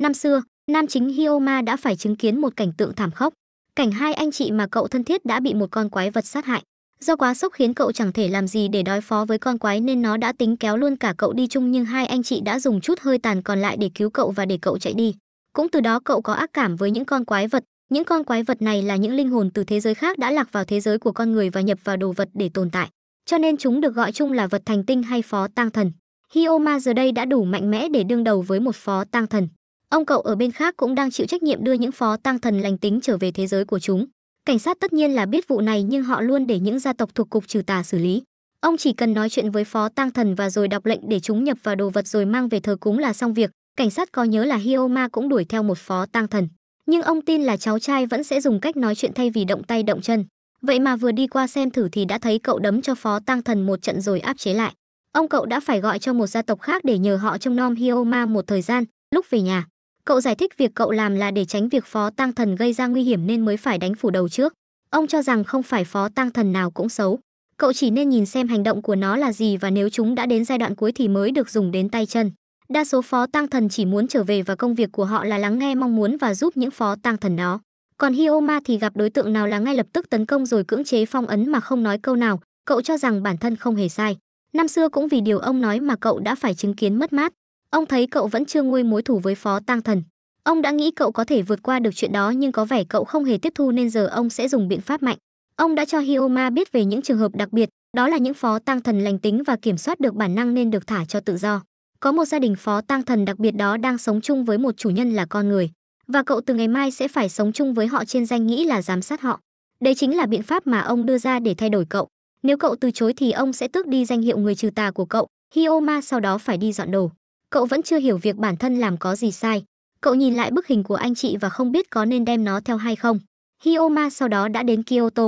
Năm xưa, nam chính Hioma đã phải chứng kiến một cảnh tượng thảm khốc. Cảnh hai anh chị mà cậu thân thiết đã bị một con quái vật sát hại. Do quá sốc khiến cậu chẳng thể làm gì để đối phó với con quái nên nó đã tính kéo luôn cả cậu đi chung nhưng hai anh chị đã dùng chút hơi tàn còn lại để cứu cậu và để cậu chạy đi. Cũng từ đó cậu có ác cảm với những con quái vật. Những con quái vật này là những linh hồn từ thế giới khác đã lạc vào thế giới của con người và nhập vào đồ vật để tồn tại. Cho nên chúng được gọi chung là vật thành tinh hay phó tang thần. Hioma giờ đây đã đủ mạnh mẽ để đương đầu với một phó tang thần. Ông cậu ở bên khác cũng đang chịu trách nhiệm đưa những phó tăng thần lành tính trở về thế giới của chúng. Cảnh sát tất nhiên là biết vụ này nhưng họ luôn để những gia tộc thuộc cục trừ tà xử lý. Ông chỉ cần nói chuyện với phó tăng thần và rồi đọc lệnh để chúng nhập vào đồ vật rồi mang về thờ cúng là xong việc. Cảnh sát có nhớ là Hioma cũng đuổi theo một phó tăng thần, nhưng ông tin là cháu trai vẫn sẽ dùng cách nói chuyện thay vì động tay động chân. Vậy mà vừa đi qua xem thử thì đã thấy cậu đấm cho phó tăng thần một trận rồi áp chế lại. Ông cậu đã phải gọi cho một gia tộc khác để nhờ họ trông nom Hioma một thời gian, lúc về nhà, Cậu giải thích việc cậu làm là để tránh việc phó tăng thần gây ra nguy hiểm nên mới phải đánh phủ đầu trước. Ông cho rằng không phải phó tăng thần nào cũng xấu. Cậu chỉ nên nhìn xem hành động của nó là gì và nếu chúng đã đến giai đoạn cuối thì mới được dùng đến tay chân. Đa số phó tăng thần chỉ muốn trở về và công việc của họ là lắng nghe mong muốn và giúp những phó tăng thần đó. Còn Hioma thì gặp đối tượng nào là ngay lập tức tấn công rồi cưỡng chế phong ấn mà không nói câu nào, cậu cho rằng bản thân không hề sai. Năm xưa cũng vì điều ông nói mà cậu đã phải chứng kiến mất mát. Ông thấy cậu vẫn chưa nguôi mối thù với Phó tăng Thần. Ông đã nghĩ cậu có thể vượt qua được chuyện đó nhưng có vẻ cậu không hề tiếp thu nên giờ ông sẽ dùng biện pháp mạnh. Ông đã cho Hioma biết về những trường hợp đặc biệt, đó là những phó tăng thần lành tính và kiểm soát được bản năng nên được thả cho tự do. Có một gia đình phó tăng thần đặc biệt đó đang sống chung với một chủ nhân là con người, và cậu từ ngày mai sẽ phải sống chung với họ trên danh nghĩ là giám sát họ. đây chính là biện pháp mà ông đưa ra để thay đổi cậu. Nếu cậu từ chối thì ông sẽ tước đi danh hiệu người trừ tà của cậu. Hioma sau đó phải đi dọn đồ cậu vẫn chưa hiểu việc bản thân làm có gì sai cậu nhìn lại bức hình của anh chị và không biết có nên đem nó theo hay không hioma sau đó đã đến kyoto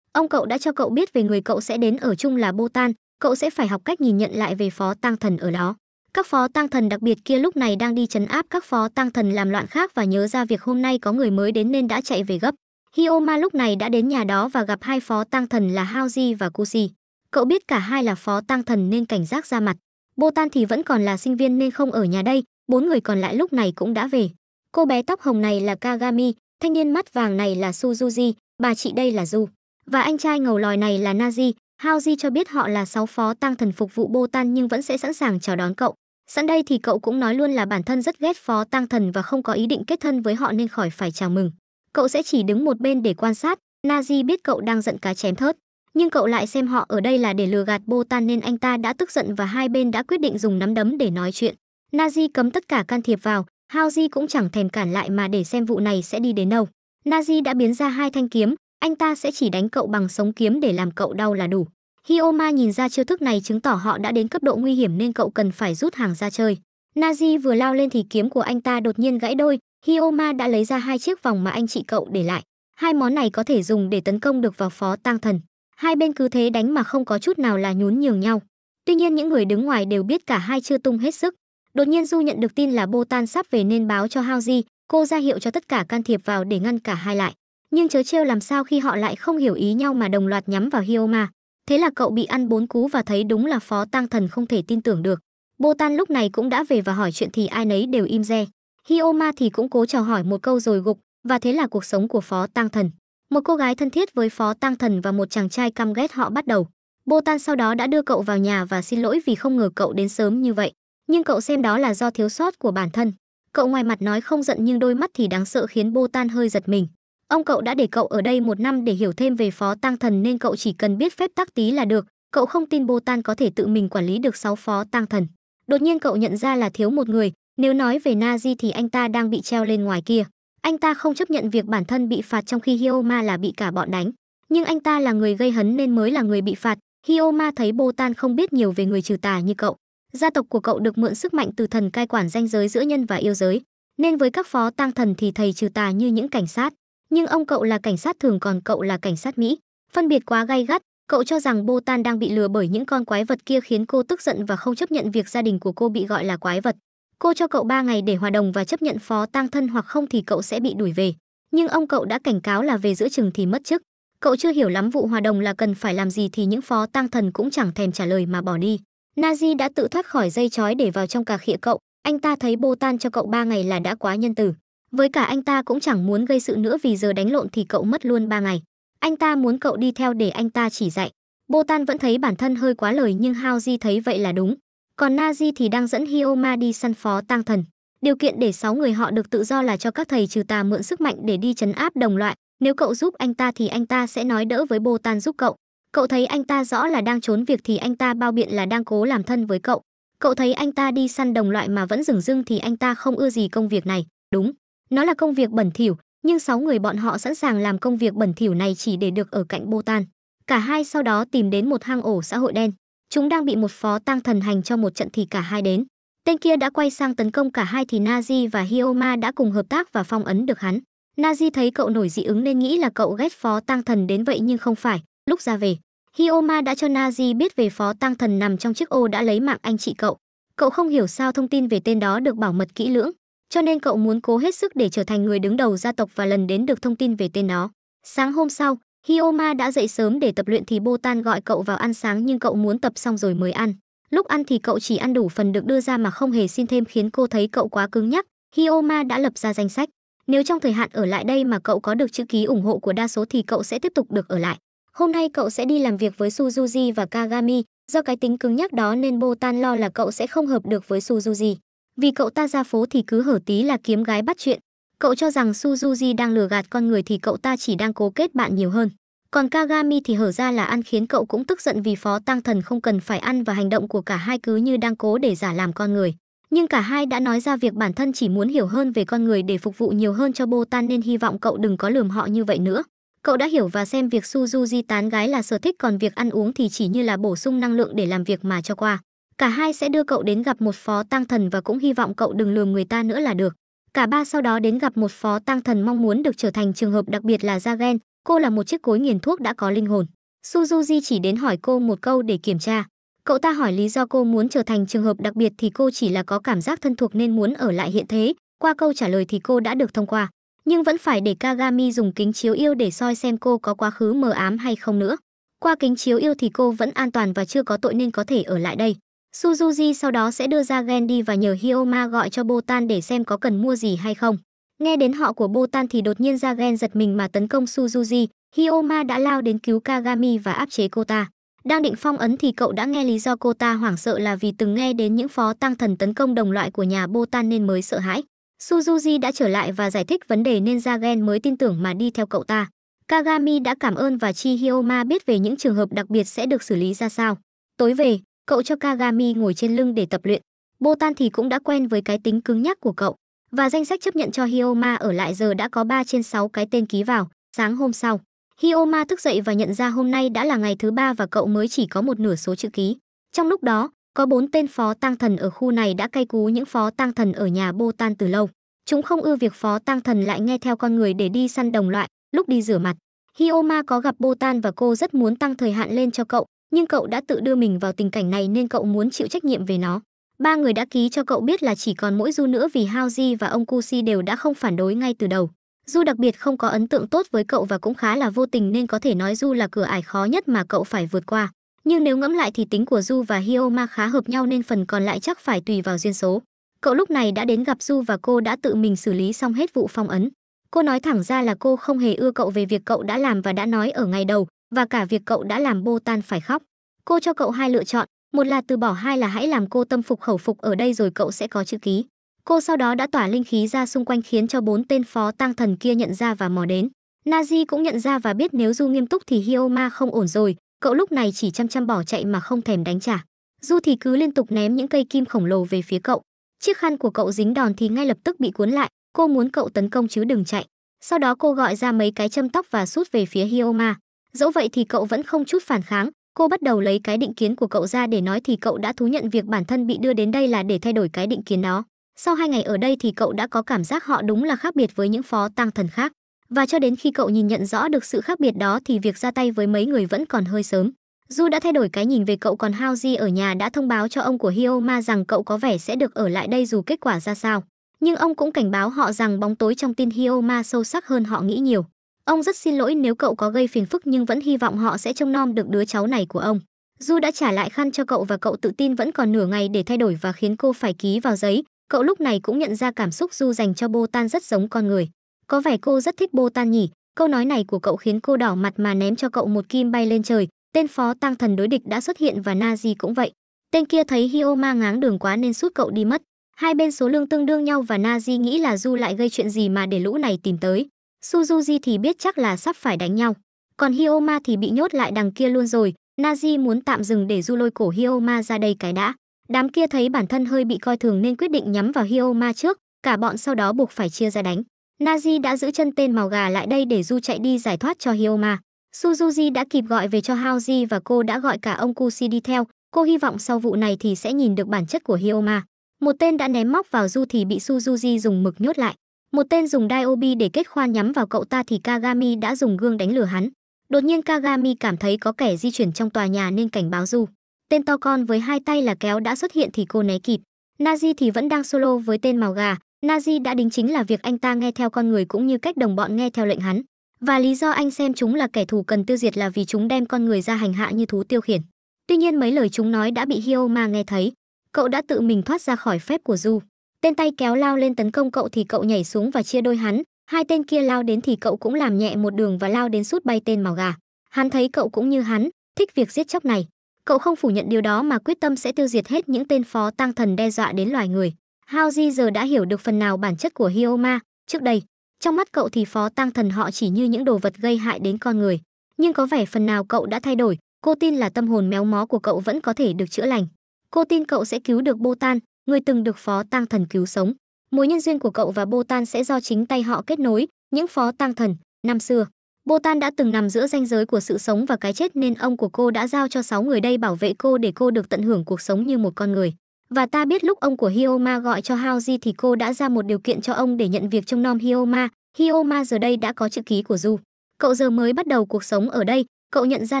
ông cậu đã cho cậu biết về người cậu sẽ đến ở chung là bhutan cậu sẽ phải học cách nhìn nhận lại về phó tăng thần ở đó các phó tăng thần đặc biệt kia lúc này đang đi chấn áp các phó tăng thần làm loạn khác và nhớ ra việc hôm nay có người mới đến nên đã chạy về gấp hioma lúc này đã đến nhà đó và gặp hai phó tăng thần là haoji và kusi cậu biết cả hai là phó tăng thần nên cảnh giác ra mặt Botan thì vẫn còn là sinh viên nên không ở nhà đây, bốn người còn lại lúc này cũng đã về. Cô bé tóc hồng này là Kagami, thanh niên mắt vàng này là Suzuji, bà chị đây là Du. Và anh trai ngầu lòi này là Naji. Haoji cho biết họ là sáu phó tăng thần phục vụ Botan nhưng vẫn sẽ sẵn sàng chào đón cậu. Sẵn đây thì cậu cũng nói luôn là bản thân rất ghét phó tăng thần và không có ý định kết thân với họ nên khỏi phải chào mừng. Cậu sẽ chỉ đứng một bên để quan sát, Naji biết cậu đang giận cá chém thớt. Nhưng cậu lại xem họ ở đây là để lừa gạt Botan nên anh ta đã tức giận và hai bên đã quyết định dùng nắm đấm để nói chuyện. Nazi cấm tất cả can thiệp vào, Haoji cũng chẳng thèm cản lại mà để xem vụ này sẽ đi đến đâu. Nazi đã biến ra hai thanh kiếm, anh ta sẽ chỉ đánh cậu bằng sống kiếm để làm cậu đau là đủ. Hioma nhìn ra chiêu thức này chứng tỏ họ đã đến cấp độ nguy hiểm nên cậu cần phải rút hàng ra chơi. Nazi vừa lao lên thì kiếm của anh ta đột nhiên gãy đôi, Hioma đã lấy ra hai chiếc vòng mà anh chị cậu để lại. Hai món này có thể dùng để tấn công được vào phó tăng thần hai bên cứ thế đánh mà không có chút nào là nhún nhường nhau. Tuy nhiên những người đứng ngoài đều biết cả hai chưa tung hết sức. Đột nhiên Du nhận được tin là bô tan sắp về nên báo cho di. cô ra hiệu cho tất cả can thiệp vào để ngăn cả hai lại. Nhưng chớ trêu làm sao khi họ lại không hiểu ý nhau mà đồng loạt nhắm vào hioma. Thế là cậu bị ăn bốn cú và thấy đúng là phó tăng thần không thể tin tưởng được. bô tan lúc này cũng đã về và hỏi chuyện thì ai nấy đều im re. hioma thì cũng cố chào hỏi một câu rồi gục, và thế là cuộc sống của phó tăng thần. Một cô gái thân thiết với phó tăng thần và một chàng trai căm ghét họ bắt đầu. Bô tan sau đó đã đưa cậu vào nhà và xin lỗi vì không ngờ cậu đến sớm như vậy, nhưng cậu xem đó là do thiếu sót của bản thân. Cậu ngoài mặt nói không giận nhưng đôi mắt thì đáng sợ khiến Bô tan hơi giật mình. Ông cậu đã để cậu ở đây một năm để hiểu thêm về phó tăng thần nên cậu chỉ cần biết phép tắc tí là được. Cậu không tin Bô tan có thể tự mình quản lý được sáu phó tăng thần. Đột nhiên cậu nhận ra là thiếu một người, nếu nói về Na di thì anh ta đang bị treo lên ngoài kia. Anh ta không chấp nhận việc bản thân bị phạt trong khi Hioma là bị cả bọn đánh. Nhưng anh ta là người gây hấn nên mới là người bị phạt. Hioma thấy Botan không biết nhiều về người trừ tà như cậu. Gia tộc của cậu được mượn sức mạnh từ thần cai quản ranh giới giữa nhân và yêu giới. Nên với các phó tăng thần thì thầy trừ tà như những cảnh sát. Nhưng ông cậu là cảnh sát thường còn cậu là cảnh sát Mỹ. Phân biệt quá gay gắt, cậu cho rằng Botan đang bị lừa bởi những con quái vật kia khiến cô tức giận và không chấp nhận việc gia đình của cô bị gọi là quái vật. Cô cho cậu 3 ngày để hòa đồng và chấp nhận phó tang thân hoặc không thì cậu sẽ bị đuổi về. Nhưng ông cậu đã cảnh cáo là về giữa chừng thì mất chức. Cậu chưa hiểu lắm vụ hòa đồng là cần phải làm gì thì những phó tang thần cũng chẳng thèm trả lời mà bỏ đi. Nazi đã tự thoát khỏi dây chói để vào trong cà khịa cậu. Anh ta thấy bô tan cho cậu 3 ngày là đã quá nhân từ. Với cả anh ta cũng chẳng muốn gây sự nữa vì giờ đánh lộn thì cậu mất luôn 3 ngày. Anh ta muốn cậu đi theo để anh ta chỉ dạy. Bô Tan vẫn thấy bản thân hơi quá lời nhưng Hao Di thấy vậy là đúng còn Nazi thì đang dẫn Hioma đi săn phó tang thần. Điều kiện để 6 người họ được tự do là cho các thầy trừ tà mượn sức mạnh để đi chấn áp đồng loại. Nếu cậu giúp anh ta thì anh ta sẽ nói đỡ với Bồ Tan giúp cậu. Cậu thấy anh ta rõ là đang trốn việc thì anh ta bao biện là đang cố làm thân với cậu. Cậu thấy anh ta đi săn đồng loại mà vẫn dừng dưng thì anh ta không ưa gì công việc này. Đúng, nó là công việc bẩn thỉu, nhưng 6 người bọn họ sẵn sàng làm công việc bẩn thỉu này chỉ để được ở cạnh Bồ Tan. Cả hai sau đó tìm đến một hang ổ xã hội đen chúng đang bị một phó tăng thần hành cho một trận thì cả hai đến tên kia đã quay sang tấn công cả hai thì nazi và hioma đã cùng hợp tác và phong ấn được hắn nazi thấy cậu nổi dị ứng nên nghĩ là cậu ghét phó tăng thần đến vậy nhưng không phải lúc ra về hioma đã cho nazi biết về phó tăng thần nằm trong chiếc ô đã lấy mạng anh chị cậu cậu không hiểu sao thông tin về tên đó được bảo mật kỹ lưỡng cho nên cậu muốn cố hết sức để trở thành người đứng đầu gia tộc và lần đến được thông tin về tên nó sáng hôm sau khi Oma đã dậy sớm để tập luyện thì Botan gọi cậu vào ăn sáng nhưng cậu muốn tập xong rồi mới ăn. Lúc ăn thì cậu chỉ ăn đủ phần được đưa ra mà không hề xin thêm khiến cô thấy cậu quá cứng nhắc. Hioma đã lập ra danh sách. Nếu trong thời hạn ở lại đây mà cậu có được chữ ký ủng hộ của đa số thì cậu sẽ tiếp tục được ở lại. Hôm nay cậu sẽ đi làm việc với Suzuji và Kagami, do cái tính cứng nhắc đó nên Botan lo là cậu sẽ không hợp được với Suzuji. Vì cậu ta ra phố thì cứ hở tí là kiếm gái bắt chuyện, Cậu cho rằng Suzuji đang lừa gạt con người thì cậu ta chỉ đang cố kết bạn nhiều hơn. Còn Kagami thì hở ra là ăn khiến cậu cũng tức giận vì phó tăng thần không cần phải ăn và hành động của cả hai cứ như đang cố để giả làm con người. Nhưng cả hai đã nói ra việc bản thân chỉ muốn hiểu hơn về con người để phục vụ nhiều hơn cho Botan nên hy vọng cậu đừng có lườm họ như vậy nữa. Cậu đã hiểu và xem việc Suzuji tán gái là sở thích còn việc ăn uống thì chỉ như là bổ sung năng lượng để làm việc mà cho qua. Cả hai sẽ đưa cậu đến gặp một phó tăng thần và cũng hy vọng cậu đừng lừa người ta nữa là được. Cả ba sau đó đến gặp một phó tăng thần mong muốn được trở thành trường hợp đặc biệt là Jagen, cô là một chiếc cối nghiền thuốc đã có linh hồn. Suzuji chỉ đến hỏi cô một câu để kiểm tra. Cậu ta hỏi lý do cô muốn trở thành trường hợp đặc biệt thì cô chỉ là có cảm giác thân thuộc nên muốn ở lại hiện thế. Qua câu trả lời thì cô đã được thông qua. Nhưng vẫn phải để Kagami dùng kính chiếu yêu để soi xem cô có quá khứ mờ ám hay không nữa. Qua kính chiếu yêu thì cô vẫn an toàn và chưa có tội nên có thể ở lại đây. Suzuji sau đó sẽ đưa ra Gen đi và nhờ Hioma gọi cho Botan để xem có cần mua gì hay không. Nghe đến họ của Botan thì đột nhiên ra Gen giật mình mà tấn công Suzuji. Hioma đã lao đến cứu Kagami và áp chế cô ta. Đang định phong ấn thì cậu đã nghe lý do cô ta hoảng sợ là vì từng nghe đến những phó tăng thần tấn công đồng loại của nhà Botan nên mới sợ hãi. Suzuji đã trở lại và giải thích vấn đề nên ra Gen mới tin tưởng mà đi theo cậu ta. Kagami đã cảm ơn và chi Hioma biết về những trường hợp đặc biệt sẽ được xử lý ra sao. Tối về, cậu cho Kagami ngồi trên lưng để tập luyện. Botan thì cũng đã quen với cái tính cứng nhắc của cậu, và danh sách chấp nhận cho Hioma ở lại giờ đã có 3 trên 6 cái tên ký vào, sáng hôm sau. Hioma thức dậy và nhận ra hôm nay đã là ngày thứ ba và cậu mới chỉ có một nửa số chữ ký. Trong lúc đó, có bốn tên phó tăng thần ở khu này đã cay cú những phó tăng thần ở nhà Botan từ lâu. Chúng không ưa việc phó tăng thần lại nghe theo con người để đi săn đồng loại, lúc đi rửa mặt. Hioma có gặp Botan và cô rất muốn tăng thời hạn lên cho cậu, nhưng cậu đã tự đưa mình vào tình cảnh này nên cậu muốn chịu trách nhiệm về nó. Ba người đã ký cho cậu biết là chỉ còn mỗi Du nữa vì Hao Ji và ông Kusi đều đã không phản đối ngay từ đầu. Du đặc biệt không có ấn tượng tốt với cậu và cũng khá là vô tình nên có thể nói Du là cửa ải khó nhất mà cậu phải vượt qua. Nhưng nếu ngẫm lại thì tính của Du và hioma khá hợp nhau nên phần còn lại chắc phải tùy vào duyên số. Cậu lúc này đã đến gặp Du và cô đã tự mình xử lý xong hết vụ phong ấn. Cô nói thẳng ra là cô không hề ưa cậu về việc cậu đã làm và đã nói ở ngày đầu, và cả việc cậu đã làm bô tan phải khóc. Cô cho cậu hai lựa chọn, một là từ bỏ hai là hãy làm cô tâm phục khẩu phục ở đây rồi cậu sẽ có chữ ký. Cô sau đó đã tỏa linh khí ra xung quanh khiến cho bốn tên phó tăng thần kia nhận ra và mò đến. Nazi cũng nhận ra và biết nếu Du nghiêm túc thì Hioma không ổn rồi, cậu lúc này chỉ chăm chăm bỏ chạy mà không thèm đánh trả. Du thì cứ liên tục ném những cây kim khổng lồ về phía cậu. Chiếc khăn của cậu dính đòn thì ngay lập tức bị cuốn lại, cô muốn cậu tấn công chứ đừng chạy. Sau đó cô gọi ra mấy cái châm tóc và sút về phía Hioma dẫu vậy thì cậu vẫn không chút phản kháng cô bắt đầu lấy cái định kiến của cậu ra để nói thì cậu đã thú nhận việc bản thân bị đưa đến đây là để thay đổi cái định kiến đó sau hai ngày ở đây thì cậu đã có cảm giác họ đúng là khác biệt với những phó tăng thần khác và cho đến khi cậu nhìn nhận rõ được sự khác biệt đó thì việc ra tay với mấy người vẫn còn hơi sớm Du đã thay đổi cái nhìn về cậu còn Hao Ji ở nhà đã thông báo cho ông của hioma rằng cậu có vẻ sẽ được ở lại đây dù kết quả ra sao. Nhưng ông cũng cảnh báo họ rằng bóng tối trong tin hioma sâu sắc hơn họ nghĩ nhiều. Ông rất xin lỗi nếu cậu có gây phiền phức nhưng vẫn hy vọng họ sẽ trông nom được đứa cháu này của ông. Du đã trả lại khăn cho cậu và cậu tự tin vẫn còn nửa ngày để thay đổi và khiến cô phải ký vào giấy. Cậu lúc này cũng nhận ra cảm xúc Du dành cho bô tan rất giống con người. Có vẻ cô rất thích bô tan nhỉ. Câu nói này của cậu khiến cô đỏ mặt mà ném cho cậu một kim bay lên trời. Tên phó tăng thần đối địch đã xuất hiện và Nazi cũng vậy. Tên kia thấy Hioma ngáng đường quá nên suốt cậu đi mất. Hai bên số lương tương đương nhau và Nazi nghĩ là Du lại gây chuyện gì mà để lũ này tìm tới. Suzuji thì biết chắc là sắp phải đánh nhau. Còn Hioma thì bị nhốt lại đằng kia luôn rồi, Naji muốn tạm dừng để du lôi cổ Hioma ra đây cái đã. Đám kia thấy bản thân hơi bị coi thường nên quyết định nhắm vào Hioma trước, cả bọn sau đó buộc phải chia ra đánh. Naji đã giữ chân tên màu gà lại đây để Du chạy đi giải thoát cho Hioma. Suzuji đã kịp gọi về cho Haoji và cô đã gọi cả ông Kushi đi theo. Cô hy vọng sau vụ này thì sẽ nhìn được bản chất của Hioma. Một tên đã ném móc vào Du thì bị Suzuji dùng mực nhốt lại. Một tên dùng đai để kết khoa nhắm vào cậu ta thì Kagami đã dùng gương đánh lửa hắn. Đột nhiên Kagami cảm thấy có kẻ di chuyển trong tòa nhà nên cảnh báo Du. Tên to con với hai tay là kéo đã xuất hiện thì cô né kịp. Nazi thì vẫn đang solo với tên màu gà. Nazi đã đính chính là việc anh ta nghe theo con người cũng như cách đồng bọn nghe theo lệnh hắn. Và lý do anh xem chúng là kẻ thù cần tiêu diệt là vì chúng đem con người ra hành hạ như thú tiêu khiển. Tuy nhiên mấy lời chúng nói đã bị Hioma nghe thấy. Cậu đã tự mình thoát ra khỏi phép của Du tên tay kéo lao lên tấn công cậu thì cậu nhảy xuống và chia đôi hắn hai tên kia lao đến thì cậu cũng làm nhẹ một đường và lao đến sút bay tên màu gà hắn thấy cậu cũng như hắn thích việc giết chóc này cậu không phủ nhận điều đó mà quyết tâm sẽ tiêu diệt hết những tên phó tăng thần đe dọa đến loài người hao di giờ đã hiểu được phần nào bản chất của hioma trước đây trong mắt cậu thì phó tăng thần họ chỉ như những đồ vật gây hại đến con người nhưng có vẻ phần nào cậu đã thay đổi cô tin là tâm hồn méo mó của cậu vẫn có thể được chữa lành cô tin cậu sẽ cứu được bô tan người từng được phó tăng thần cứu sống. Mối nhân duyên của cậu và Botan sẽ do chính tay họ kết nối, những phó tăng thần, năm xưa. Botan đã từng nằm giữa ranh giới của sự sống và cái chết nên ông của cô đã giao cho 6 người đây bảo vệ cô để cô được tận hưởng cuộc sống như một con người. Và ta biết lúc ông của Hioma gọi cho Haoji thì cô đã ra một điều kiện cho ông để nhận việc trông nom Hioma. Hioma giờ đây đã có chữ ký của Du. Cậu giờ mới bắt đầu cuộc sống ở đây, cậu nhận ra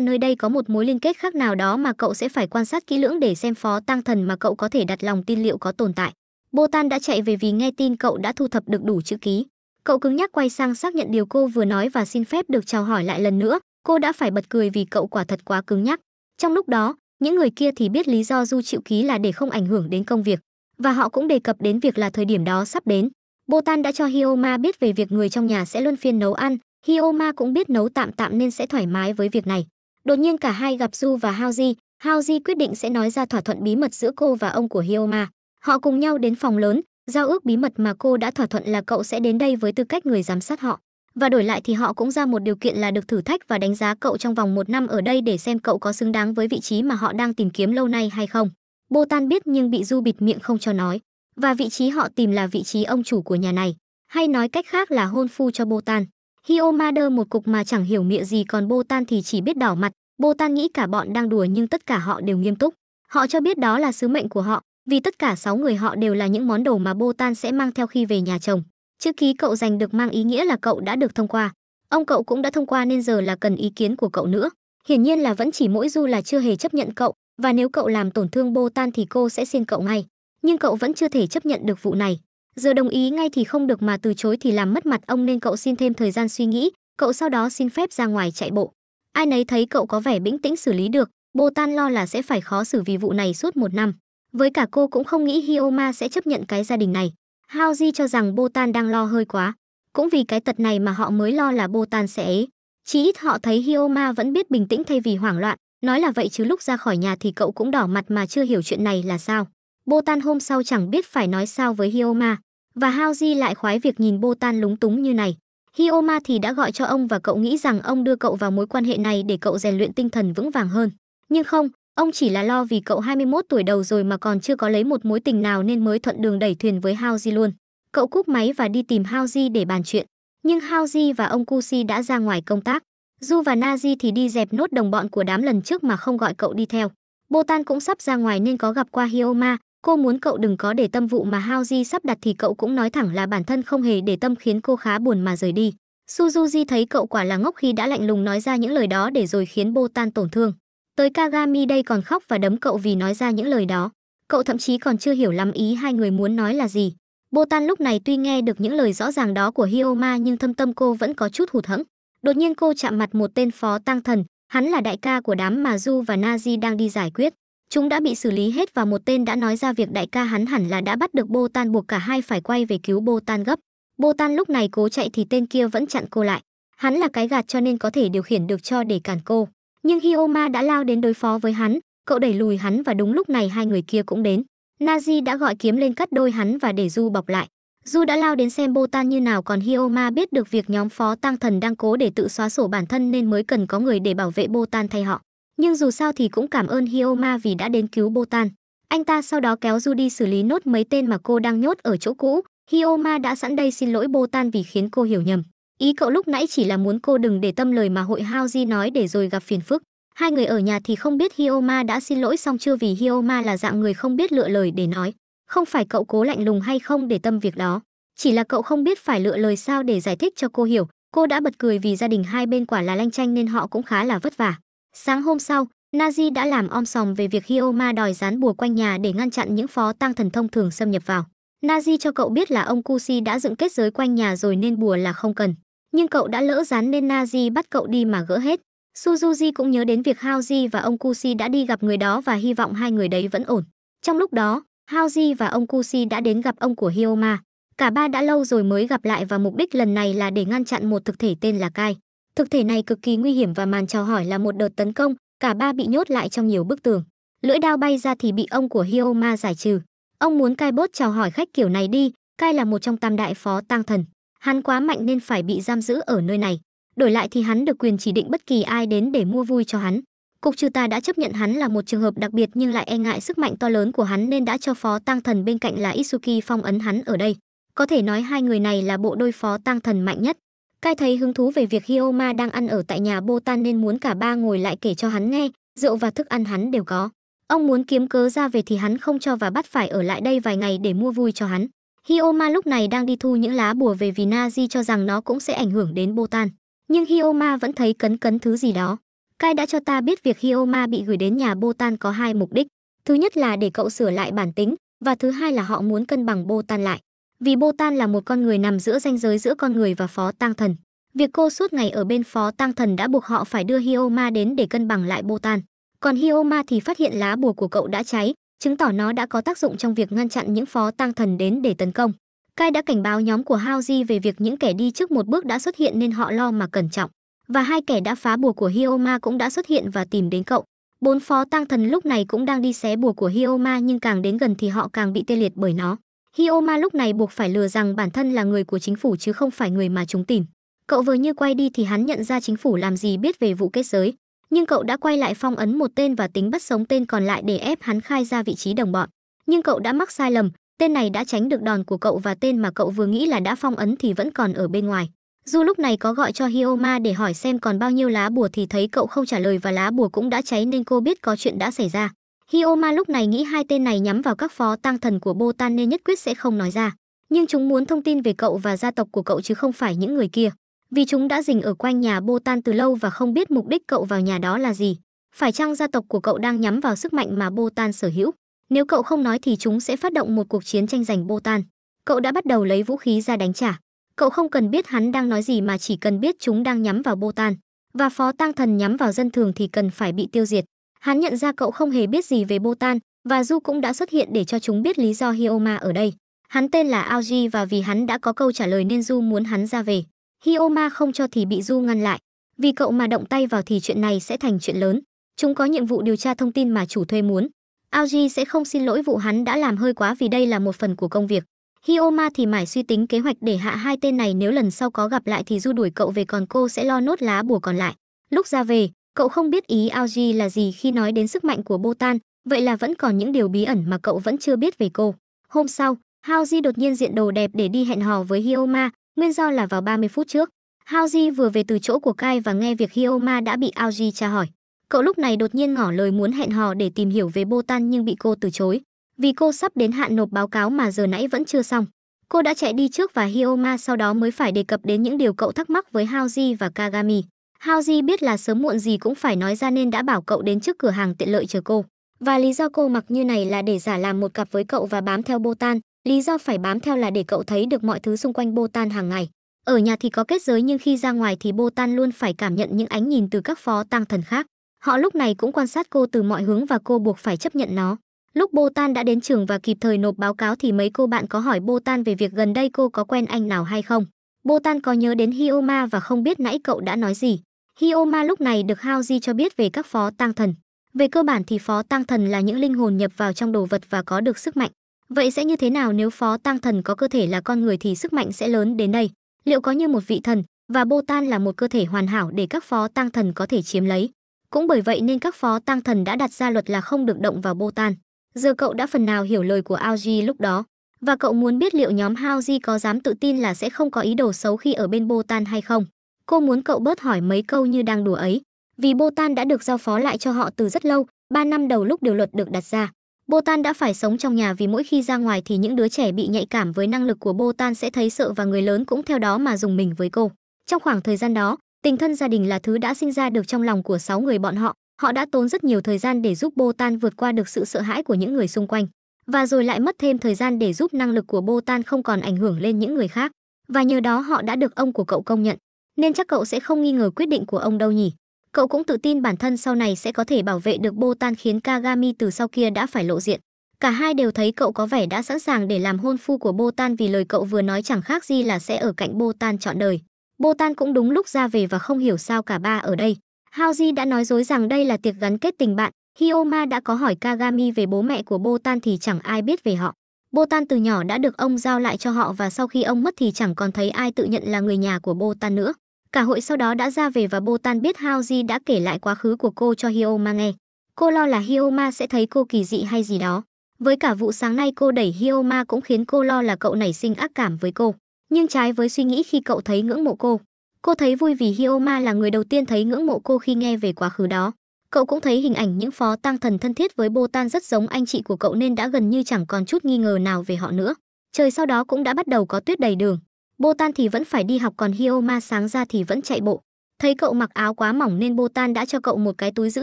nơi đây có một mối liên kết khác nào đó mà cậu sẽ phải quan sát kỹ lưỡng để xem phó tăng thần mà cậu có thể đặt lòng tin liệu có tồn tại bô tan đã chạy về vì nghe tin cậu đã thu thập được đủ chữ ký cậu cứng nhắc quay sang xác nhận điều cô vừa nói và xin phép được chào hỏi lại lần nữa cô đã phải bật cười vì cậu quả thật quá cứng nhắc trong lúc đó những người kia thì biết lý do du chịu ký là để không ảnh hưởng đến công việc và họ cũng đề cập đến việc là thời điểm đó sắp đến Bô Tan đã cho hioma biết về việc người trong nhà sẽ luân phiên nấu ăn Hioma cũng biết nấu tạm tạm nên sẽ thoải mái với việc này. Đột nhiên cả hai gặp Du và Haoji, Haoji quyết định sẽ nói ra thỏa thuận bí mật giữa cô và ông của Hioma. Họ cùng nhau đến phòng lớn, giao ước bí mật mà cô đã thỏa thuận là cậu sẽ đến đây với tư cách người giám sát họ. Và đổi lại thì họ cũng ra một điều kiện là được thử thách và đánh giá cậu trong vòng một năm ở đây để xem cậu có xứng đáng với vị trí mà họ đang tìm kiếm lâu nay hay không. Bô Tan biết nhưng bị Du bịt miệng không cho nói. Và vị trí họ tìm là vị trí ông chủ của nhà này. Hay nói cách khác là hôn phu cho Bô Tan. Hiomader một cục mà chẳng hiểu miệng gì còn Botan thì chỉ biết đỏ mặt. Botan nghĩ cả bọn đang đùa nhưng tất cả họ đều nghiêm túc. Họ cho biết đó là sứ mệnh của họ, vì tất cả 6 người họ đều là những món đồ mà Botan sẽ mang theo khi về nhà chồng. Chữ ký cậu giành được mang ý nghĩa là cậu đã được thông qua. Ông cậu cũng đã thông qua nên giờ là cần ý kiến của cậu nữa. Hiển nhiên là vẫn chỉ mỗi Du là chưa hề chấp nhận cậu, và nếu cậu làm tổn thương Botan thì cô sẽ xin cậu ngay. Nhưng cậu vẫn chưa thể chấp nhận được vụ này. Giờ đồng ý ngay thì không được mà từ chối thì làm mất mặt ông nên cậu xin thêm thời gian suy nghĩ, cậu sau đó xin phép ra ngoài chạy bộ. Ai nấy thấy cậu có vẻ bĩnh tĩnh xử lý được, Bô Tan lo là sẽ phải khó xử vì vụ này suốt một năm. Với cả cô cũng không nghĩ Hioma sẽ chấp nhận cái gia đình này. Hao Di cho rằng Bô Tan đang lo hơi quá. Cũng vì cái tật này mà họ mới lo là Bô Tan sẽ ế. Chỉ ít họ thấy Hioma vẫn biết bình tĩnh thay vì hoảng loạn. Nói là vậy chứ lúc ra khỏi nhà thì cậu cũng đỏ mặt mà chưa hiểu chuyện này là sao. Bô Tan hôm sau chẳng biết phải nói sao với Hioma và Haoji lại khoái việc nhìn Bô Tan lúng túng như này. Hioma thì đã gọi cho ông và cậu nghĩ rằng ông đưa cậu vào mối quan hệ này để cậu rèn luyện tinh thần vững vàng hơn. Nhưng không, ông chỉ là lo vì cậu 21 tuổi đầu rồi mà còn chưa có lấy một mối tình nào nên mới thuận đường đẩy thuyền với Haoji luôn. Cậu cúp máy và đi tìm Haoji để bàn chuyện. Nhưng Haoji và ông Kusi đã ra ngoài công tác. Du và Nazi thì đi dẹp nốt đồng bọn của đám lần trước mà không gọi cậu đi theo. Botan cũng sắp ra ngoài nên có gặp qua Hioma, Cô muốn cậu đừng có để tâm vụ mà Haoji sắp đặt thì cậu cũng nói thẳng là bản thân không hề để tâm khiến cô khá buồn mà rời đi. Suzuji thấy cậu quả là ngốc khi đã lạnh lùng nói ra những lời đó để rồi khiến Bô Tan tổn thương. Tới Kagami đây còn khóc và đấm cậu vì nói ra những lời đó. Cậu thậm chí còn chưa hiểu lắm ý hai người muốn nói là gì. Bô Tan lúc này tuy nghe được những lời rõ ràng đó của Hioma nhưng thâm tâm cô vẫn có chút hụt hẫng. Đột nhiên cô chạm mặt một tên phó tăng thần, hắn là đại ca của đám mà Du và Nazi đang đi giải quyết. Chúng đã bị xử lý hết và một tên đã nói ra việc đại ca hắn hẳn là đã bắt được Bô Tan buộc cả hai phải quay về cứu Bô Tan gấp. Bô Tan lúc này cố chạy thì tên kia vẫn chặn cô lại. Hắn là cái gạt cho nên có thể điều khiển được cho để cản cô. Nhưng Hioma đã lao đến đối phó với hắn, cậu đẩy lùi hắn và đúng lúc này hai người kia cũng đến. Nazi đã gọi kiếm lên cắt đôi hắn và để Du bọc lại. Du đã lao đến xem Botan như nào còn Hioma biết được việc nhóm phó tăng thần đang cố để tự xóa sổ bản thân nên mới cần có người để bảo vệ Botan thay họ. Nhưng dù sao thì cũng cảm ơn Hioma vì đã đến cứu Botan. Anh ta sau đó kéo Judy xử lý nốt mấy tên mà cô đang nhốt ở chỗ cũ. Hioma đã sẵn đây xin lỗi Botan vì khiến cô hiểu nhầm. Ý cậu lúc nãy chỉ là muốn cô đừng để tâm lời mà hội Haoji nói để rồi gặp phiền phức. Hai người ở nhà thì không biết Hioma đã xin lỗi xong chưa vì Hioma là dạng người không biết lựa lời để nói. Không phải cậu cố lạnh lùng hay không để tâm việc đó. Chỉ là cậu không biết phải lựa lời sao để giải thích cho cô hiểu. Cô đã bật cười vì gia đình hai bên quả là lanh chanh nên họ cũng khá là vất vả. Sáng hôm sau, Nazi đã làm om sòm về việc Hioma đòi dán bùa quanh nhà để ngăn chặn những phó tăng thần thông thường xâm nhập vào. Nazi cho cậu biết là ông Kusi đã dựng kết giới quanh nhà rồi nên bùa là không cần. Nhưng cậu đã lỡ dán nên Nazi bắt cậu đi mà gỡ hết. Suzuji cũng nhớ đến việc Haoji và ông Kusi đã đi gặp người đó và hy vọng hai người đấy vẫn ổn. Trong lúc đó, Haoji và ông Kusi đã đến gặp ông của Hioma. Cả ba đã lâu rồi mới gặp lại và mục đích lần này là để ngăn chặn một thực thể tên là Kai. Thực thể này cực kỳ nguy hiểm và màn chào hỏi là một đợt tấn công, cả ba bị nhốt lại trong nhiều bức tường. Lưỡi đao bay ra thì bị ông của Hyoma giải trừ. Ông muốn Kai bốt chào hỏi khách kiểu này đi, Kai là một trong tam đại phó tang thần. Hắn quá mạnh nên phải bị giam giữ ở nơi này. Đổi lại thì hắn được quyền chỉ định bất kỳ ai đến để mua vui cho hắn. Cục trừ ta đã chấp nhận hắn là một trường hợp đặc biệt nhưng lại e ngại sức mạnh to lớn của hắn nên đã cho phó tăng thần bên cạnh là Isuki phong ấn hắn ở đây. Có thể nói hai người này là bộ đôi phó tăng thần mạnh nhất. Cai thấy hứng thú về việc Hioma đang ăn ở tại nhà Botan nên muốn cả ba ngồi lại kể cho hắn nghe, rượu và thức ăn hắn đều có. Ông muốn kiếm cớ ra về thì hắn không cho và bắt phải ở lại đây vài ngày để mua vui cho hắn. Hioma lúc này đang đi thu những lá bùa về vì Nazi cho rằng nó cũng sẽ ảnh hưởng đến Botan. Nhưng Hioma vẫn thấy cấn cấn thứ gì đó. Kai đã cho ta biết việc Hioma bị gửi đến nhà Botan có hai mục đích. Thứ nhất là để cậu sửa lại bản tính, và thứ hai là họ muốn cân bằng Botan lại. Vì Botan là một con người nằm giữa ranh giới giữa con người và phó tăng thần. Việc cô suốt ngày ở bên phó tăng thần đã buộc họ phải đưa Hioma đến để cân bằng lại Botan. Còn Hioma thì phát hiện lá bùa của cậu đã cháy, chứng tỏ nó đã có tác dụng trong việc ngăn chặn những phó tăng thần đến để tấn công. Kai đã cảnh báo nhóm của Haoji về việc những kẻ đi trước một bước đã xuất hiện nên họ lo mà cẩn trọng. Và hai kẻ đã phá bùa của Hioma cũng đã xuất hiện và tìm đến cậu. Bốn phó tăng thần lúc này cũng đang đi xé bùa của Hioma nhưng càng đến gần thì họ càng bị tê liệt bởi nó. Hioma lúc này buộc phải lừa rằng bản thân là người của chính phủ chứ không phải người mà chúng tìm. Cậu vừa như quay đi thì hắn nhận ra chính phủ làm gì biết về vụ kết giới, nhưng cậu đã quay lại phong ấn một tên và tính bắt sống tên còn lại để ép hắn khai ra vị trí đồng bọn. Nhưng cậu đã mắc sai lầm, tên này đã tránh được đòn của cậu và tên mà cậu vừa nghĩ là đã phong ấn thì vẫn còn ở bên ngoài. Dù lúc này có gọi cho Hioma để hỏi xem còn bao nhiêu lá bùa thì thấy cậu không trả lời và lá bùa cũng đã cháy nên cô biết có chuyện đã xảy ra. Hioma lúc này nghĩ hai tên này nhắm vào các phó tăng thần của Botan nên nhất quyết sẽ không nói ra. Nhưng chúng muốn thông tin về cậu và gia tộc của cậu chứ không phải những người kia. Vì chúng đã dình ở quanh nhà Botan từ lâu và không biết mục đích cậu vào nhà đó là gì. Phải chăng gia tộc của cậu đang nhắm vào sức mạnh mà Botan sở hữu? Nếu cậu không nói thì chúng sẽ phát động một cuộc chiến tranh giành Botan. Cậu đã bắt đầu lấy vũ khí ra đánh trả. Cậu không cần biết hắn đang nói gì mà chỉ cần biết chúng đang nhắm vào Botan. Và phó tăng thần nhắm vào dân thường thì cần phải bị tiêu diệt. Hắn nhận ra cậu không hề biết gì về Botan và Du cũng đã xuất hiện để cho chúng biết lý do Hioma ở đây. Hắn tên là Aoji và vì hắn đã có câu trả lời nên Du muốn hắn ra về. Hioma không cho thì bị Du ngăn lại. Vì cậu mà động tay vào thì chuyện này sẽ thành chuyện lớn. Chúng có nhiệm vụ điều tra thông tin mà chủ thuê muốn. Aoji sẽ không xin lỗi vụ hắn đã làm hơi quá vì đây là một phần của công việc. Hioma thì mải suy tính kế hoạch để hạ hai tên này nếu lần sau có gặp lại thì Du đuổi cậu về còn cô sẽ lo nốt lá bùa còn lại. Lúc ra về, Cậu không biết ý Aoji là gì khi nói đến sức mạnh của Botan, vậy là vẫn còn những điều bí ẩn mà cậu vẫn chưa biết về cô. Hôm sau, Haoji đột nhiên diện đồ đẹp để đi hẹn hò với Hioma nguyên do là vào 30 phút trước. Haoji vừa về từ chỗ của Kai và nghe việc Hioma đã bị Aoji tra hỏi. Cậu lúc này đột nhiên ngỏ lời muốn hẹn hò để tìm hiểu về Botan nhưng bị cô từ chối, vì cô sắp đến hạn nộp báo cáo mà giờ nãy vẫn chưa xong. Cô đã chạy đi trước và Hioma sau đó mới phải đề cập đến những điều cậu thắc mắc với Haoji và Kagami. Howji biết là sớm muộn gì cũng phải nói ra nên đã bảo cậu đến trước cửa hàng tiện lợi chờ cô. Và lý do cô mặc như này là để giả làm một cặp với cậu và bám theo Botan, lý do phải bám theo là để cậu thấy được mọi thứ xung quanh Botan hàng ngày. Ở nhà thì có kết giới nhưng khi ra ngoài thì Botan luôn phải cảm nhận những ánh nhìn từ các phó tăng thần khác. Họ lúc này cũng quan sát cô từ mọi hướng và cô buộc phải chấp nhận nó. Lúc Botan đã đến trường và kịp thời nộp báo cáo thì mấy cô bạn có hỏi Botan về việc gần đây cô có quen anh nào hay không. Botan có nhớ đến Hioma và không biết nãy cậu đã nói gì. Hioma lúc này được Hao Di cho biết về các phó tăng thần. Về cơ bản thì phó tăng thần là những linh hồn nhập vào trong đồ vật và có được sức mạnh. Vậy sẽ như thế nào nếu phó tăng thần có cơ thể là con người thì sức mạnh sẽ lớn đến đây? Liệu có như một vị thần và Bô Tan là một cơ thể hoàn hảo để các phó tăng thần có thể chiếm lấy? Cũng bởi vậy nên các phó tăng thần đã đặt ra luật là không được động vào Bô Tan. Giờ cậu đã phần nào hiểu lời của Aoji lúc đó và cậu muốn biết liệu nhóm Haoji có dám tự tin là sẽ không có ý đồ xấu khi ở bên Bô Tan hay không? cô muốn cậu bớt hỏi mấy câu như đang đùa ấy vì Botan đã được giao phó lại cho họ từ rất lâu, 3 năm đầu lúc điều luật được đặt ra. Botan đã phải sống trong nhà vì mỗi khi ra ngoài thì những đứa trẻ bị nhạy cảm với năng lực của Botan sẽ thấy sợ và người lớn cũng theo đó mà dùng mình với cô. Trong khoảng thời gian đó, tình thân gia đình là thứ đã sinh ra được trong lòng của 6 người bọn họ. Họ đã tốn rất nhiều thời gian để giúp Botan vượt qua được sự sợ hãi của những người xung quanh và rồi lại mất thêm thời gian để giúp năng lực của Botan không còn ảnh hưởng lên những người khác. Và nhờ đó họ đã được ông của cậu công nhận nên chắc cậu sẽ không nghi ngờ quyết định của ông đâu nhỉ. Cậu cũng tự tin bản thân sau này sẽ có thể bảo vệ được Bô Tan khiến Kagami từ sau kia đã phải lộ diện. Cả hai đều thấy cậu có vẻ đã sẵn sàng để làm hôn phu của Bô Tan vì lời cậu vừa nói chẳng khác gì là sẽ ở cạnh Bô Tan trọn đời. Bô Tan cũng đúng lúc ra về và không hiểu sao cả ba ở đây. Haoji đã nói dối rằng đây là tiệc gắn kết tình bạn. Hioma đã có hỏi Kagami về bố mẹ của Bô Tan thì chẳng ai biết về họ. Bô Tan từ nhỏ đã được ông giao lại cho họ và sau khi ông mất thì chẳng còn thấy ai tự nhận là người nhà của Bô Tan nữa. Cả hội sau đó đã ra về và Botan biết Haoji đã kể lại quá khứ của cô cho Hioma nghe. Cô lo là Hioma sẽ thấy cô kỳ dị hay gì đó. Với cả vụ sáng nay cô đẩy Hioma cũng khiến cô lo là cậu nảy sinh ác cảm với cô. Nhưng trái với suy nghĩ khi cậu thấy ngưỡng mộ cô. Cô thấy vui vì Hioma là người đầu tiên thấy ngưỡng mộ cô khi nghe về quá khứ đó. Cậu cũng thấy hình ảnh những phó tăng thần thân thiết với Botan rất giống anh chị của cậu nên đã gần như chẳng còn chút nghi ngờ nào về họ nữa. Trời sau đó cũng đã bắt đầu có tuyết đầy đường. Botan thì vẫn phải đi học còn Hioma sáng ra thì vẫn chạy bộ. Thấy cậu mặc áo quá mỏng nên Botan đã cho cậu một cái túi giữ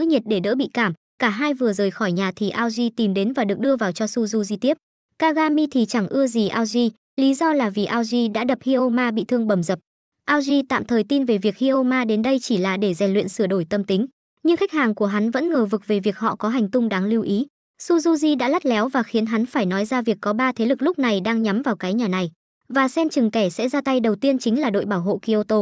nhiệt để đỡ bị cảm. Cả hai vừa rời khỏi nhà thì Aoji tìm đến và được đưa vào cho Suzuji tiếp. Kagami thì chẳng ưa gì Aoji, lý do là vì Aoji đã đập Hioma bị thương bầm dập. Aoji tạm thời tin về việc Hioma đến đây chỉ là để rèn luyện sửa đổi tâm tính, nhưng khách hàng của hắn vẫn ngờ vực về việc họ có hành tung đáng lưu ý. Suzuji đã lắt léo và khiến hắn phải nói ra việc có ba thế lực lúc này đang nhắm vào cái nhà này và xem chừng kẻ sẽ ra tay đầu tiên chính là đội bảo hộ Kyoto.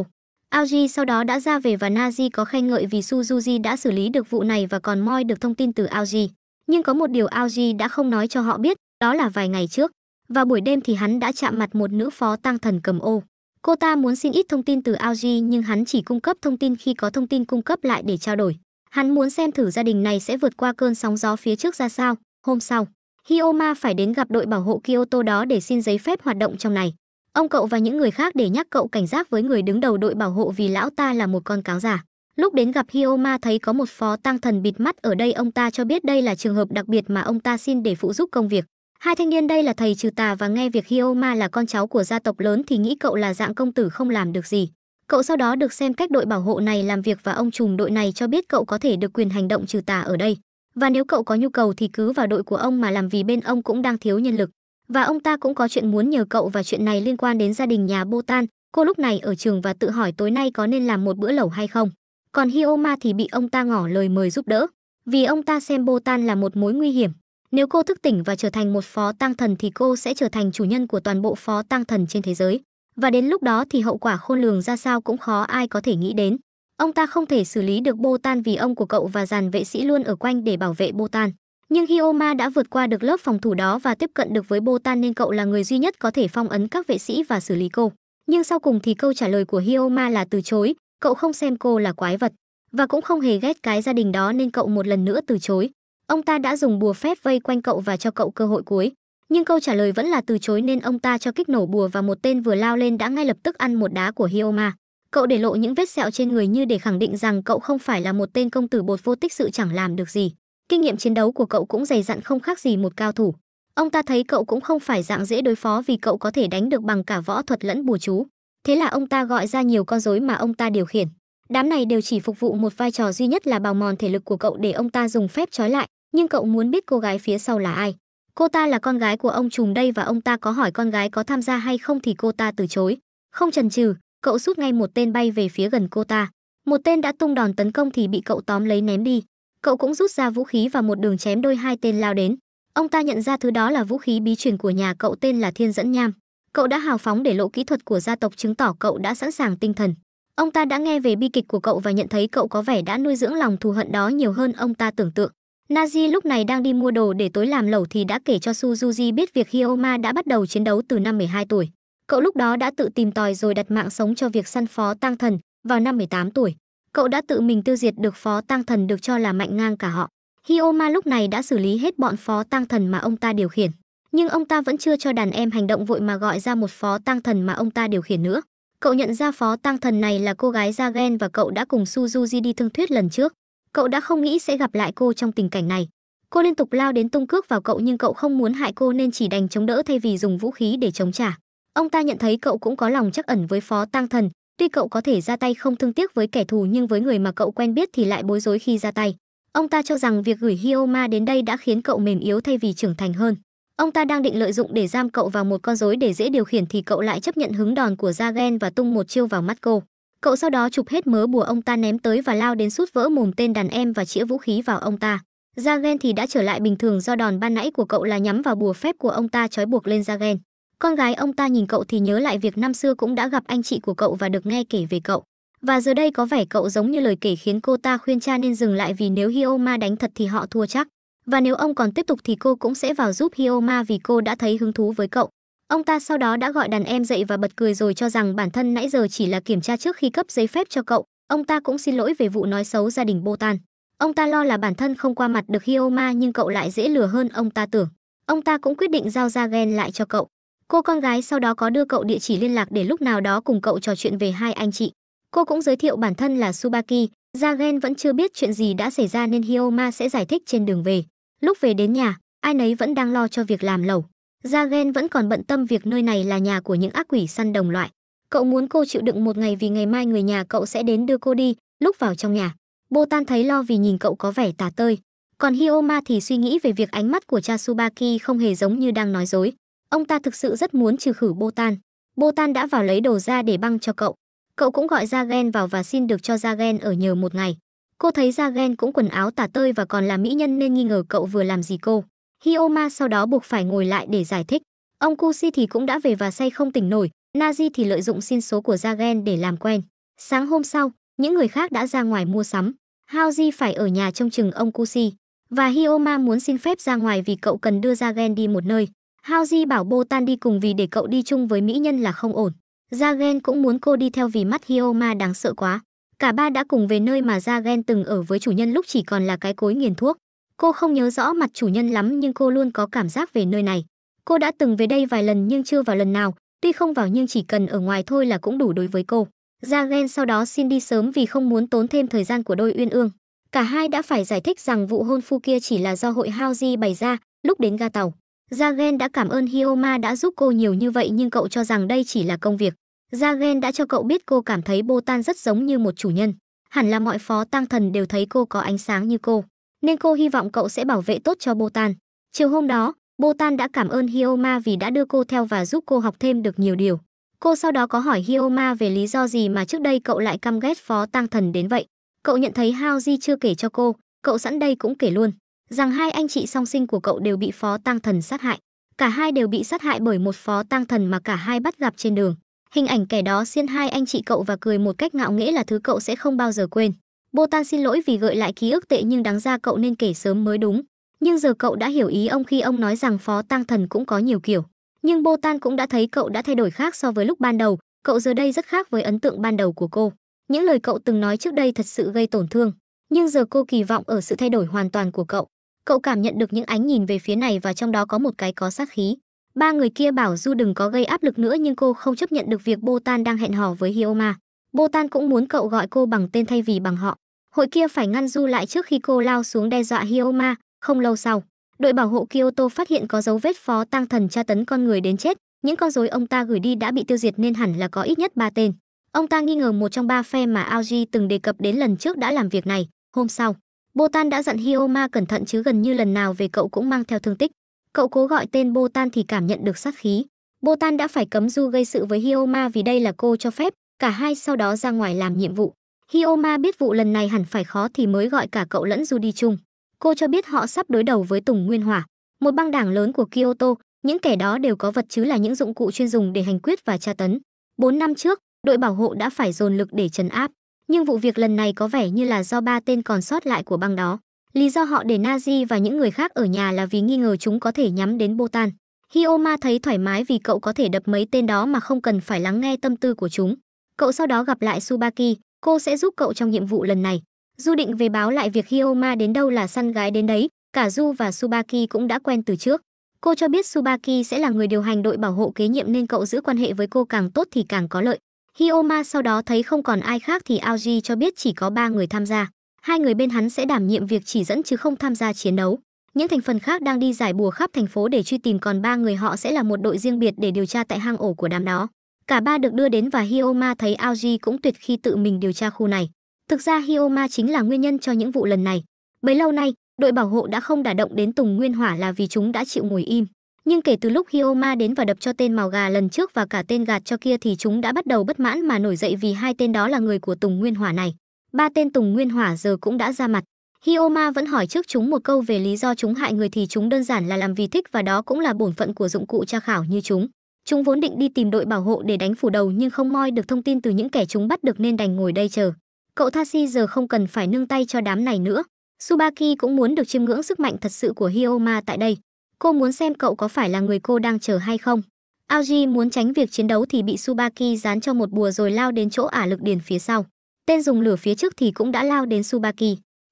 Aoji sau đó đã ra về và Naji có khen ngợi vì Suzuji đã xử lý được vụ này và còn moi được thông tin từ Aoji. Nhưng có một điều Aoji đã không nói cho họ biết, đó là vài ngày trước. và buổi đêm thì hắn đã chạm mặt một nữ phó tăng thần cầm ô. Cô ta muốn xin ít thông tin từ Aoji nhưng hắn chỉ cung cấp thông tin khi có thông tin cung cấp lại để trao đổi. Hắn muốn xem thử gia đình này sẽ vượt qua cơn sóng gió phía trước ra sao. Hôm sau, Hioma phải đến gặp đội bảo hộ Kyoto đó để xin giấy phép hoạt động trong này. Ông cậu và những người khác để nhắc cậu cảnh giác với người đứng đầu đội bảo hộ vì lão ta là một con cáo giả. Lúc đến gặp Hioma thấy có một phó tăng thần bịt mắt ở đây ông ta cho biết đây là trường hợp đặc biệt mà ông ta xin để phụ giúp công việc. Hai thanh niên đây là thầy trừ tà và nghe việc Hioma là con cháu của gia tộc lớn thì nghĩ cậu là dạng công tử không làm được gì. Cậu sau đó được xem cách đội bảo hộ này làm việc và ông trùm đội này cho biết cậu có thể được quyền hành động trừ tà ở đây. Và nếu cậu có nhu cầu thì cứ vào đội của ông mà làm vì bên ông cũng đang thiếu nhân lực. Và ông ta cũng có chuyện muốn nhờ cậu và chuyện này liên quan đến gia đình nhà Botan. Cô lúc này ở trường và tự hỏi tối nay có nên làm một bữa lẩu hay không. Còn Hioma thì bị ông ta ngỏ lời mời giúp đỡ. Vì ông ta xem Botan là một mối nguy hiểm. Nếu cô thức tỉnh và trở thành một phó tăng thần thì cô sẽ trở thành chủ nhân của toàn bộ phó tăng thần trên thế giới. Và đến lúc đó thì hậu quả khôn lường ra sao cũng khó ai có thể nghĩ đến. Ông ta không thể xử lý được Bô Tan vì ông của cậu và dàn vệ sĩ luôn ở quanh để bảo vệ Bô Tan. Nhưng Hioma đã vượt qua được lớp phòng thủ đó và tiếp cận được với Botan nên cậu là người duy nhất có thể phong ấn các vệ sĩ và xử lý cô. Nhưng sau cùng thì câu trả lời của Hioma là từ chối, cậu không xem cô là quái vật và cũng không hề ghét cái gia đình đó nên cậu một lần nữa từ chối. Ông ta đã dùng bùa phép vây quanh cậu và cho cậu cơ hội cuối, nhưng câu trả lời vẫn là từ chối nên ông ta cho kích nổ bùa và một tên vừa lao lên đã ngay lập tức ăn một đá của Hioma cậu để lộ những vết sẹo trên người như để khẳng định rằng cậu không phải là một tên công tử bột vô tích sự chẳng làm được gì kinh nghiệm chiến đấu của cậu cũng dày dặn không khác gì một cao thủ ông ta thấy cậu cũng không phải dạng dễ đối phó vì cậu có thể đánh được bằng cả võ thuật lẫn bùa chú thế là ông ta gọi ra nhiều con rối mà ông ta điều khiển đám này đều chỉ phục vụ một vai trò duy nhất là bào mòn thể lực của cậu để ông ta dùng phép trói lại nhưng cậu muốn biết cô gái phía sau là ai cô ta là con gái của ông trùm đây và ông ta có hỏi con gái có tham gia hay không thì cô ta từ chối không chần chừ cậu rút ngay một tên bay về phía gần cô ta. Một tên đã tung đòn tấn công thì bị cậu tóm lấy ném đi. Cậu cũng rút ra vũ khí và một đường chém đôi hai tên lao đến. Ông ta nhận ra thứ đó là vũ khí bí truyền của nhà cậu tên là Thiên Dẫn Nham. Cậu đã hào phóng để lộ kỹ thuật của gia tộc chứng tỏ cậu đã sẵn sàng tinh thần. Ông ta đã nghe về bi kịch của cậu và nhận thấy cậu có vẻ đã nuôi dưỡng lòng thù hận đó nhiều hơn ông ta tưởng tượng. Nazi lúc này đang đi mua đồ để tối làm lẩu thì đã kể cho Suzuji biết việc Hioma đã bắt đầu chiến đấu từ năm 12 tuổi. Cậu lúc đó đã tự tìm tòi rồi đặt mạng sống cho việc săn phó tang thần vào năm 18 tuổi. Cậu đã tự mình tiêu diệt được phó tang thần được cho là mạnh ngang cả họ. Hioma lúc này đã xử lý hết bọn phó tang thần mà ông ta điều khiển, nhưng ông ta vẫn chưa cho đàn em hành động vội mà gọi ra một phó tang thần mà ông ta điều khiển nữa. Cậu nhận ra phó tang thần này là cô gái jagen và cậu đã cùng Suzuji đi thương thuyết lần trước. Cậu đã không nghĩ sẽ gặp lại cô trong tình cảnh này. Cô liên tục lao đến tung cước vào cậu nhưng cậu không muốn hại cô nên chỉ đành chống đỡ thay vì dùng vũ khí để chống trả ông ta nhận thấy cậu cũng có lòng chắc ẩn với phó tăng thần tuy cậu có thể ra tay không thương tiếc với kẻ thù nhưng với người mà cậu quen biết thì lại bối rối khi ra tay ông ta cho rằng việc gửi hioma đến đây đã khiến cậu mềm yếu thay vì trưởng thành hơn ông ta đang định lợi dụng để giam cậu vào một con rối để dễ điều khiển thì cậu lại chấp nhận hứng đòn của Jagen và tung một chiêu vào mắt cô cậu sau đó chụp hết mớ bùa ông ta ném tới và lao đến sút vỡ mồm tên đàn em và chĩa vũ khí vào ông ta Jagen thì đã trở lại bình thường do đòn ban nãy của cậu là nhắm vào bùa phép của ông ta trói buộc lên Jagen con gái ông ta nhìn cậu thì nhớ lại việc năm xưa cũng đã gặp anh chị của cậu và được nghe kể về cậu. Và giờ đây có vẻ cậu giống như lời kể khiến cô ta khuyên cha nên dừng lại vì nếu Hioma đánh thật thì họ thua chắc. Và nếu ông còn tiếp tục thì cô cũng sẽ vào giúp Hioma vì cô đã thấy hứng thú với cậu. Ông ta sau đó đã gọi đàn em dậy và bật cười rồi cho rằng bản thân nãy giờ chỉ là kiểm tra trước khi cấp giấy phép cho cậu. Ông ta cũng xin lỗi về vụ nói xấu gia đình Botan. Ông ta lo là bản thân không qua mặt được Hioma nhưng cậu lại dễ lừa hơn ông ta tưởng. Ông ta cũng quyết định giao ra ghen lại cho cậu. Cô con gái sau đó có đưa cậu địa chỉ liên lạc để lúc nào đó cùng cậu trò chuyện về hai anh chị. Cô cũng giới thiệu bản thân là Subaki, Jagen vẫn chưa biết chuyện gì đã xảy ra nên Hioma sẽ giải thích trên đường về. Lúc về đến nhà, ai nấy vẫn đang lo cho việc làm lẩu. Jagen vẫn còn bận tâm việc nơi này là nhà của những ác quỷ săn đồng loại. Cậu muốn cô chịu đựng một ngày vì ngày mai người nhà cậu sẽ đến đưa cô đi, lúc vào trong nhà. Bô Tan thấy lo vì nhìn cậu có vẻ tà tơi. Còn Hioma thì suy nghĩ về việc ánh mắt của cha Subaki không hề giống như đang nói dối. Ông ta thực sự rất muốn trừ khử Botan. Botan đã vào lấy đồ ra để băng cho cậu. Cậu cũng gọi ra Gen vào và xin được cho ra ở nhờ một ngày. Cô thấy ra cũng quần áo tả tơi và còn là mỹ nhân nên nghi ngờ cậu vừa làm gì cô. Hioma sau đó buộc phải ngồi lại để giải thích. Ông Kusi thì cũng đã về và say không tỉnh nổi, Nazi thì lợi dụng xin số của Jagen để làm quen. Sáng hôm sau, những người khác đã ra ngoài mua sắm. Haoji phải ở nhà trông chừng ông Kusi. Và Hioma muốn xin phép ra ngoài vì cậu cần đưa Jagen đi một nơi. Hao Di bảo Bô Tan đi cùng vì để cậu đi chung với mỹ nhân là không ổn. Jagen cũng muốn cô đi theo vì mắt Hyoma đáng sợ quá. Cả ba đã cùng về nơi mà Jagen từng ở với chủ nhân lúc chỉ còn là cái cối nghiền thuốc. Cô không nhớ rõ mặt chủ nhân lắm nhưng cô luôn có cảm giác về nơi này. Cô đã từng về đây vài lần nhưng chưa vào lần nào, tuy không vào nhưng chỉ cần ở ngoài thôi là cũng đủ đối với cô. Jagen sau đó xin đi sớm vì không muốn tốn thêm thời gian của đôi uyên ương. Cả hai đã phải giải thích rằng vụ hôn phu kia chỉ là do hội Hao Di bày ra lúc đến ga tàu. Jagen đã cảm ơn Hioma đã giúp cô nhiều như vậy nhưng cậu cho rằng đây chỉ là công việc. Jagen đã cho cậu biết cô cảm thấy Botan rất giống như một chủ nhân. Hẳn là mọi phó tăng thần đều thấy cô có ánh sáng như cô. Nên cô hy vọng cậu sẽ bảo vệ tốt cho Botan. Chiều hôm đó, Botan đã cảm ơn Hioma vì đã đưa cô theo và giúp cô học thêm được nhiều điều. Cô sau đó có hỏi Hioma về lý do gì mà trước đây cậu lại căm ghét phó tăng thần đến vậy. Cậu nhận thấy Haoji chưa kể cho cô, cậu sẵn đây cũng kể luôn rằng hai anh chị song sinh của cậu đều bị phó tăng thần sát hại. Cả hai đều bị sát hại bởi một phó tăng thần mà cả hai bắt gặp trên đường. Hình ảnh kẻ đó xiên hai anh chị cậu và cười một cách ngạo nghễ là thứ cậu sẽ không bao giờ quên. Botan xin lỗi vì gợi lại ký ức tệ nhưng đáng ra cậu nên kể sớm mới đúng. Nhưng giờ cậu đã hiểu ý ông khi ông nói rằng phó tăng thần cũng có nhiều kiểu. Nhưng Botan cũng đã thấy cậu đã thay đổi khác so với lúc ban đầu, cậu giờ đây rất khác với ấn tượng ban đầu của cô. Những lời cậu từng nói trước đây thật sự gây tổn thương, nhưng giờ cô kỳ vọng ở sự thay đổi hoàn toàn của cậu cậu cảm nhận được những ánh nhìn về phía này và trong đó có một cái có sát khí ba người kia bảo du đừng có gây áp lực nữa nhưng cô không chấp nhận được việc botan đang hẹn hò với hioma botan cũng muốn cậu gọi cô bằng tên thay vì bằng họ hội kia phải ngăn du lại trước khi cô lao xuống đe dọa hioma không lâu sau đội bảo hộ kyoto phát hiện có dấu vết phó tăng thần tra tấn con người đến chết những con rối ông ta gửi đi đã bị tiêu diệt nên hẳn là có ít nhất ba tên ông ta nghi ngờ một trong ba phe mà aoji từng đề cập đến lần trước đã làm việc này hôm sau Botan đã dặn Hioma cẩn thận chứ gần như lần nào về cậu cũng mang theo thương tích. Cậu cố gọi tên Botan thì cảm nhận được sát khí. Botan đã phải cấm Du gây sự với Hioma vì đây là cô cho phép, cả hai sau đó ra ngoài làm nhiệm vụ. Hioma biết vụ lần này hẳn phải khó thì mới gọi cả cậu lẫn Du đi chung. Cô cho biết họ sắp đối đầu với Tùng Nguyên Hỏa, một băng đảng lớn của Kyoto, những kẻ đó đều có vật chứ là những dụng cụ chuyên dùng để hành quyết và tra tấn. 4 năm trước, đội bảo hộ đã phải dồn lực để trấn áp. Nhưng vụ việc lần này có vẻ như là do ba tên còn sót lại của băng đó. Lý do họ để Nazi và những người khác ở nhà là vì nghi ngờ chúng có thể nhắm đến Botan. Hioma thấy thoải mái vì cậu có thể đập mấy tên đó mà không cần phải lắng nghe tâm tư của chúng. Cậu sau đó gặp lại Subaki, cô sẽ giúp cậu trong nhiệm vụ lần này. Du định về báo lại việc Hioma đến đâu là săn gái đến đấy, cả Du và Subaki cũng đã quen từ trước. Cô cho biết Subaki sẽ là người điều hành đội bảo hộ kế nhiệm nên cậu giữ quan hệ với cô càng tốt thì càng có lợi. Hioma sau đó thấy không còn ai khác thì Aoji cho biết chỉ có 3 người tham gia. Hai người bên hắn sẽ đảm nhiệm việc chỉ dẫn chứ không tham gia chiến đấu. Những thành phần khác đang đi giải bùa khắp thành phố để truy tìm còn ba người họ sẽ là một đội riêng biệt để điều tra tại hang ổ của đám đó. Cả ba được đưa đến và Hioma thấy Aoji cũng tuyệt khi tự mình điều tra khu này. Thực ra Hioma chính là nguyên nhân cho những vụ lần này. Bấy lâu nay, đội bảo hộ đã không đả động đến Tùng Nguyên Hỏa là vì chúng đã chịu ngồi im nhưng kể từ lúc Hioma đến và đập cho tên màu gà lần trước và cả tên gạt cho kia thì chúng đã bắt đầu bất mãn mà nổi dậy vì hai tên đó là người của Tùng Nguyên Hỏa này. Ba tên Tùng Nguyên Hỏa giờ cũng đã ra mặt. Hioma vẫn hỏi trước chúng một câu về lý do chúng hại người thì chúng đơn giản là làm vì thích và đó cũng là bổn phận của dụng cụ tra khảo như chúng. Chúng vốn định đi tìm đội bảo hộ để đánh phủ đầu nhưng không moi được thông tin từ những kẻ chúng bắt được nên đành ngồi đây chờ. Cậu Thasi giờ không cần phải nương tay cho đám này nữa. Subaki cũng muốn được chiêm ngưỡng sức mạnh thật sự của Hioma tại đây. Cô muốn xem cậu có phải là người cô đang chờ hay không. Aoji muốn tránh việc chiến đấu thì bị Subaki dán cho một bùa rồi lao đến chỗ ả lực điền phía sau. Tên dùng lửa phía trước thì cũng đã lao đến Subaki.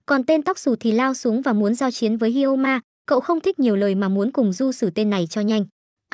Còn tên tóc xù thì lao xuống và muốn giao chiến với Hioma. cậu không thích nhiều lời mà muốn cùng du xử tên này cho nhanh.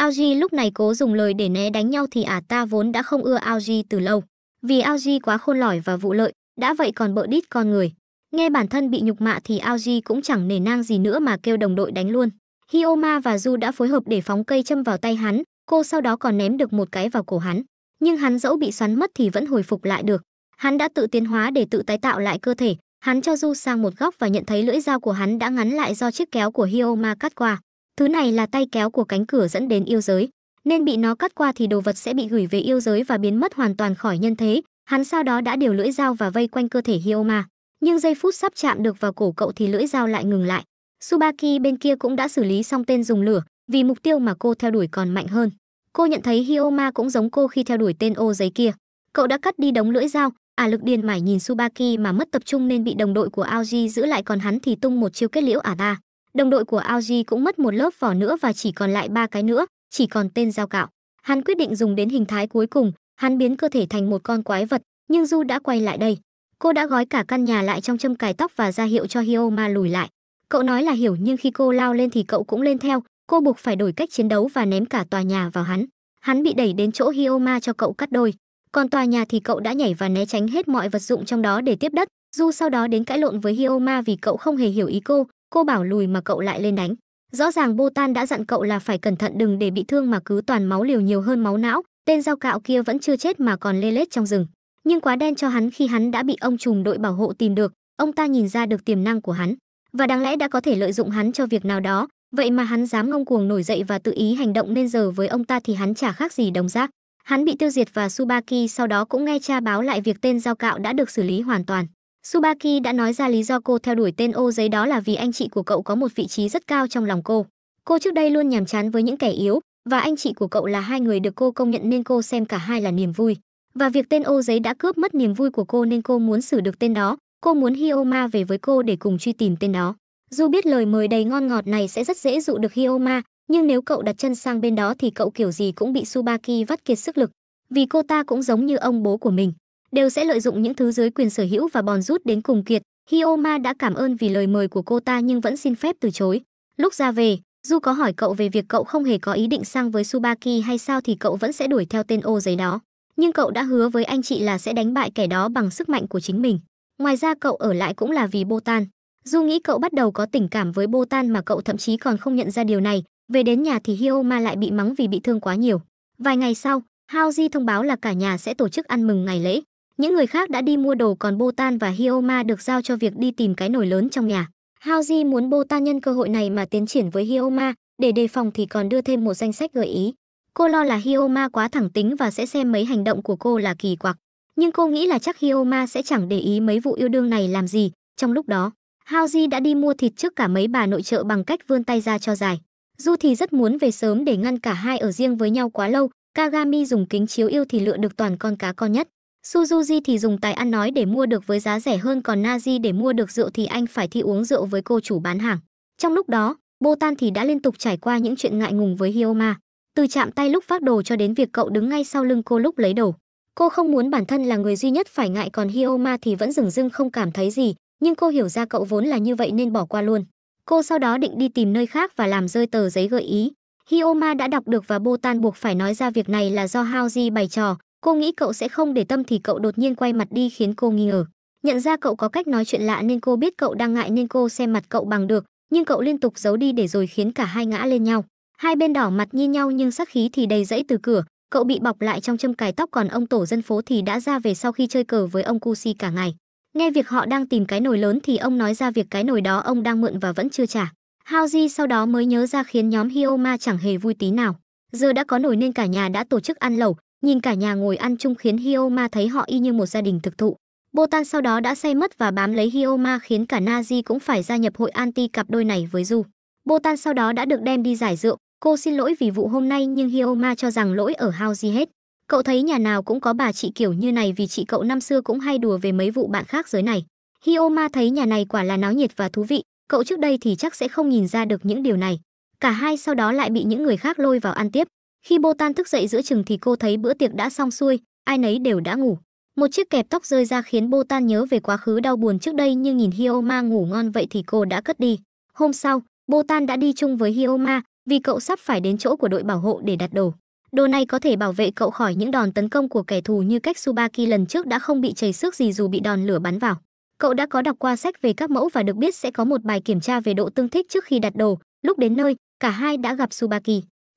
Aoji lúc này cố dùng lời để né đánh nhau thì ả ta vốn đã không ưa Aoji từ lâu. Vì Aoji quá khôn lỏi và vụ lợi, đã vậy còn bợ đít con người. Nghe bản thân bị nhục mạ thì Aoji cũng chẳng nề nang gì nữa mà kêu đồng đội đánh luôn. Hioma và Du đã phối hợp để phóng cây châm vào tay hắn, cô sau đó còn ném được một cái vào cổ hắn. Nhưng hắn dẫu bị xoắn mất thì vẫn hồi phục lại được. Hắn đã tự tiến hóa để tự tái tạo lại cơ thể, hắn cho Du sang một góc và nhận thấy lưỡi dao của hắn đã ngắn lại do chiếc kéo của Hioma cắt qua. Thứ này là tay kéo của cánh cửa dẫn đến yêu giới, nên bị nó cắt qua thì đồ vật sẽ bị gửi về yêu giới và biến mất hoàn toàn khỏi nhân thế. Hắn sau đó đã điều lưỡi dao và vây quanh cơ thể Hioma, nhưng giây phút sắp chạm được vào cổ cậu thì lưỡi dao lại ngừng lại. Subaki bên kia cũng đã xử lý xong tên dùng lửa, vì mục tiêu mà cô theo đuổi còn mạnh hơn. Cô nhận thấy Hioma cũng giống cô khi theo đuổi tên ô giấy kia. Cậu đã cắt đi đống lưỡi dao, à lực điên mải nhìn Subaki mà mất tập trung nên bị đồng đội của Aoji giữ lại còn hắn thì tung một chiêu kết liễu ả ta. Đồng đội của Aoji cũng mất một lớp vỏ nữa và chỉ còn lại ba cái nữa, chỉ còn tên dao cạo. Hắn quyết định dùng đến hình thái cuối cùng, hắn biến cơ thể thành một con quái vật, nhưng Du đã quay lại đây. Cô đã gói cả căn nhà lại trong châm cài tóc và ra hiệu cho Hioma lùi lại. Cậu nói là hiểu nhưng khi cô lao lên thì cậu cũng lên theo, cô buộc phải đổi cách chiến đấu và ném cả tòa nhà vào hắn. Hắn bị đẩy đến chỗ Hioma cho cậu cắt đôi. Còn tòa nhà thì cậu đã nhảy và né tránh hết mọi vật dụng trong đó để tiếp đất. Du sau đó đến cãi lộn với Hioma vì cậu không hề hiểu ý cô, cô bảo lùi mà cậu lại lên đánh. Rõ ràng Botan đã dặn cậu là phải cẩn thận đừng để bị thương mà cứ toàn máu liều nhiều hơn máu não, tên dao cạo kia vẫn chưa chết mà còn lê lết trong rừng. Nhưng quá đen cho hắn khi hắn đã bị ông trùm đội bảo hộ tìm được, ông ta nhìn ra được tiềm năng của hắn và đáng lẽ đã có thể lợi dụng hắn cho việc nào đó vậy mà hắn dám ngông cuồng nổi dậy và tự ý hành động nên giờ với ông ta thì hắn chả khác gì đồng giác hắn bị tiêu diệt và subaki sau đó cũng nghe cha báo lại việc tên giao cạo đã được xử lý hoàn toàn subaki đã nói ra lý do cô theo đuổi tên ô giấy đó là vì anh chị của cậu có một vị trí rất cao trong lòng cô cô trước đây luôn nhàm chán với những kẻ yếu và anh chị của cậu là hai người được cô công nhận nên cô xem cả hai là niềm vui và việc tên ô giấy đã cướp mất niềm vui của cô nên cô muốn xử được tên đó Cô muốn Hioma về với cô để cùng truy tìm tên đó. Dù biết lời mời đầy ngon ngọt này sẽ rất dễ dụ được Hioma, nhưng nếu cậu đặt chân sang bên đó thì cậu kiểu gì cũng bị Subaki vắt kiệt sức lực, vì cô ta cũng giống như ông bố của mình, đều sẽ lợi dụng những thứ dưới quyền sở hữu và bòn rút đến cùng kiệt. Hioma đã cảm ơn vì lời mời của cô ta nhưng vẫn xin phép từ chối. Lúc ra về, Du có hỏi cậu về việc cậu không hề có ý định sang với Subaki hay sao thì cậu vẫn sẽ đuổi theo tên ô giấy đó. Nhưng cậu đã hứa với anh chị là sẽ đánh bại kẻ đó bằng sức mạnh của chính mình. Ngoài ra cậu ở lại cũng là vì Botan. Du nghĩ cậu bắt đầu có tình cảm với Botan mà cậu thậm chí còn không nhận ra điều này. Về đến nhà thì Hioma lại bị mắng vì bị thương quá nhiều. Vài ngày sau, Haoji thông báo là cả nhà sẽ tổ chức ăn mừng ngày lễ. Những người khác đã đi mua đồ còn Botan và Hioma được giao cho việc đi tìm cái nồi lớn trong nhà. Haoji muốn Botan nhân cơ hội này mà tiến triển với Hioma. để đề phòng thì còn đưa thêm một danh sách gợi ý. Cô lo là Hioma quá thẳng tính và sẽ xem mấy hành động của cô là kỳ quặc nhưng cô nghĩ là chắc Hioma sẽ chẳng để ý mấy vụ yêu đương này làm gì. Trong lúc đó, Haoji đã đi mua thịt trước cả mấy bà nội trợ bằng cách vươn tay ra cho dài. Du thì rất muốn về sớm để ngăn cả hai ở riêng với nhau quá lâu, Kagami dùng kính chiếu yêu thì lựa được toàn con cá con nhất. Suzuji thì dùng tài ăn nói để mua được với giá rẻ hơn còn Nazi để mua được rượu thì anh phải thi uống rượu với cô chủ bán hàng. Trong lúc đó, Botan thì đã liên tục trải qua những chuyện ngại ngùng với Hioma. Từ chạm tay lúc phát đồ cho đến việc cậu đứng ngay sau lưng cô lúc lấy đồ cô không muốn bản thân là người duy nhất phải ngại còn hioma thì vẫn dừng dưng không cảm thấy gì nhưng cô hiểu ra cậu vốn là như vậy nên bỏ qua luôn cô sau đó định đi tìm nơi khác và làm rơi tờ giấy gợi ý hioma đã đọc được và botan buộc phải nói ra việc này là do haoji bày trò cô nghĩ cậu sẽ không để tâm thì cậu đột nhiên quay mặt đi khiến cô nghi ngờ nhận ra cậu có cách nói chuyện lạ nên cô biết cậu đang ngại nên cô xem mặt cậu bằng được nhưng cậu liên tục giấu đi để rồi khiến cả hai ngã lên nhau hai bên đỏ mặt nhìn nhau nhưng sắc khí thì đầy dẫy từ cửa cậu bị bọc lại trong châm cài tóc còn ông tổ dân phố thì đã ra về sau khi chơi cờ với ông cu cả ngày nghe việc họ đang tìm cái nồi lớn thì ông nói ra việc cái nồi đó ông đang mượn và vẫn chưa trả hao di sau đó mới nhớ ra khiến nhóm hioma chẳng hề vui tí nào giờ đã có nồi nên cả nhà đã tổ chức ăn lẩu nhìn cả nhà ngồi ăn chung khiến hioma thấy họ y như một gia đình thực thụ botan sau đó đã say mất và bám lấy hioma khiến cả nazi cũng phải gia nhập hội anti cặp đôi này với du botan sau đó đã được đem đi giải rượu Cô xin lỗi vì vụ hôm nay nhưng Hioma cho rằng lỗi ở Haoji hết. Cậu thấy nhà nào cũng có bà chị kiểu như này vì chị cậu năm xưa cũng hay đùa về mấy vụ bạn khác giới này. Hioma thấy nhà này quả là náo nhiệt và thú vị, cậu trước đây thì chắc sẽ không nhìn ra được những điều này. Cả hai sau đó lại bị những người khác lôi vào ăn tiếp. Khi Botan thức dậy giữa chừng thì cô thấy bữa tiệc đã xong xuôi, ai nấy đều đã ngủ. Một chiếc kẹp tóc rơi ra khiến Botan nhớ về quá khứ đau buồn trước đây nhưng nhìn Hioma ngủ ngon vậy thì cô đã cất đi. Hôm sau, Botan đã đi chung với Hioma vì cậu sắp phải đến chỗ của đội bảo hộ để đặt đồ. Đồ này có thể bảo vệ cậu khỏi những đòn tấn công của kẻ thù như cách Subaki lần trước đã không bị chảy xước gì dù bị đòn lửa bắn vào. Cậu đã có đọc qua sách về các mẫu và được biết sẽ có một bài kiểm tra về độ tương thích trước khi đặt đồ. Lúc đến nơi, cả hai đã gặp Subaki.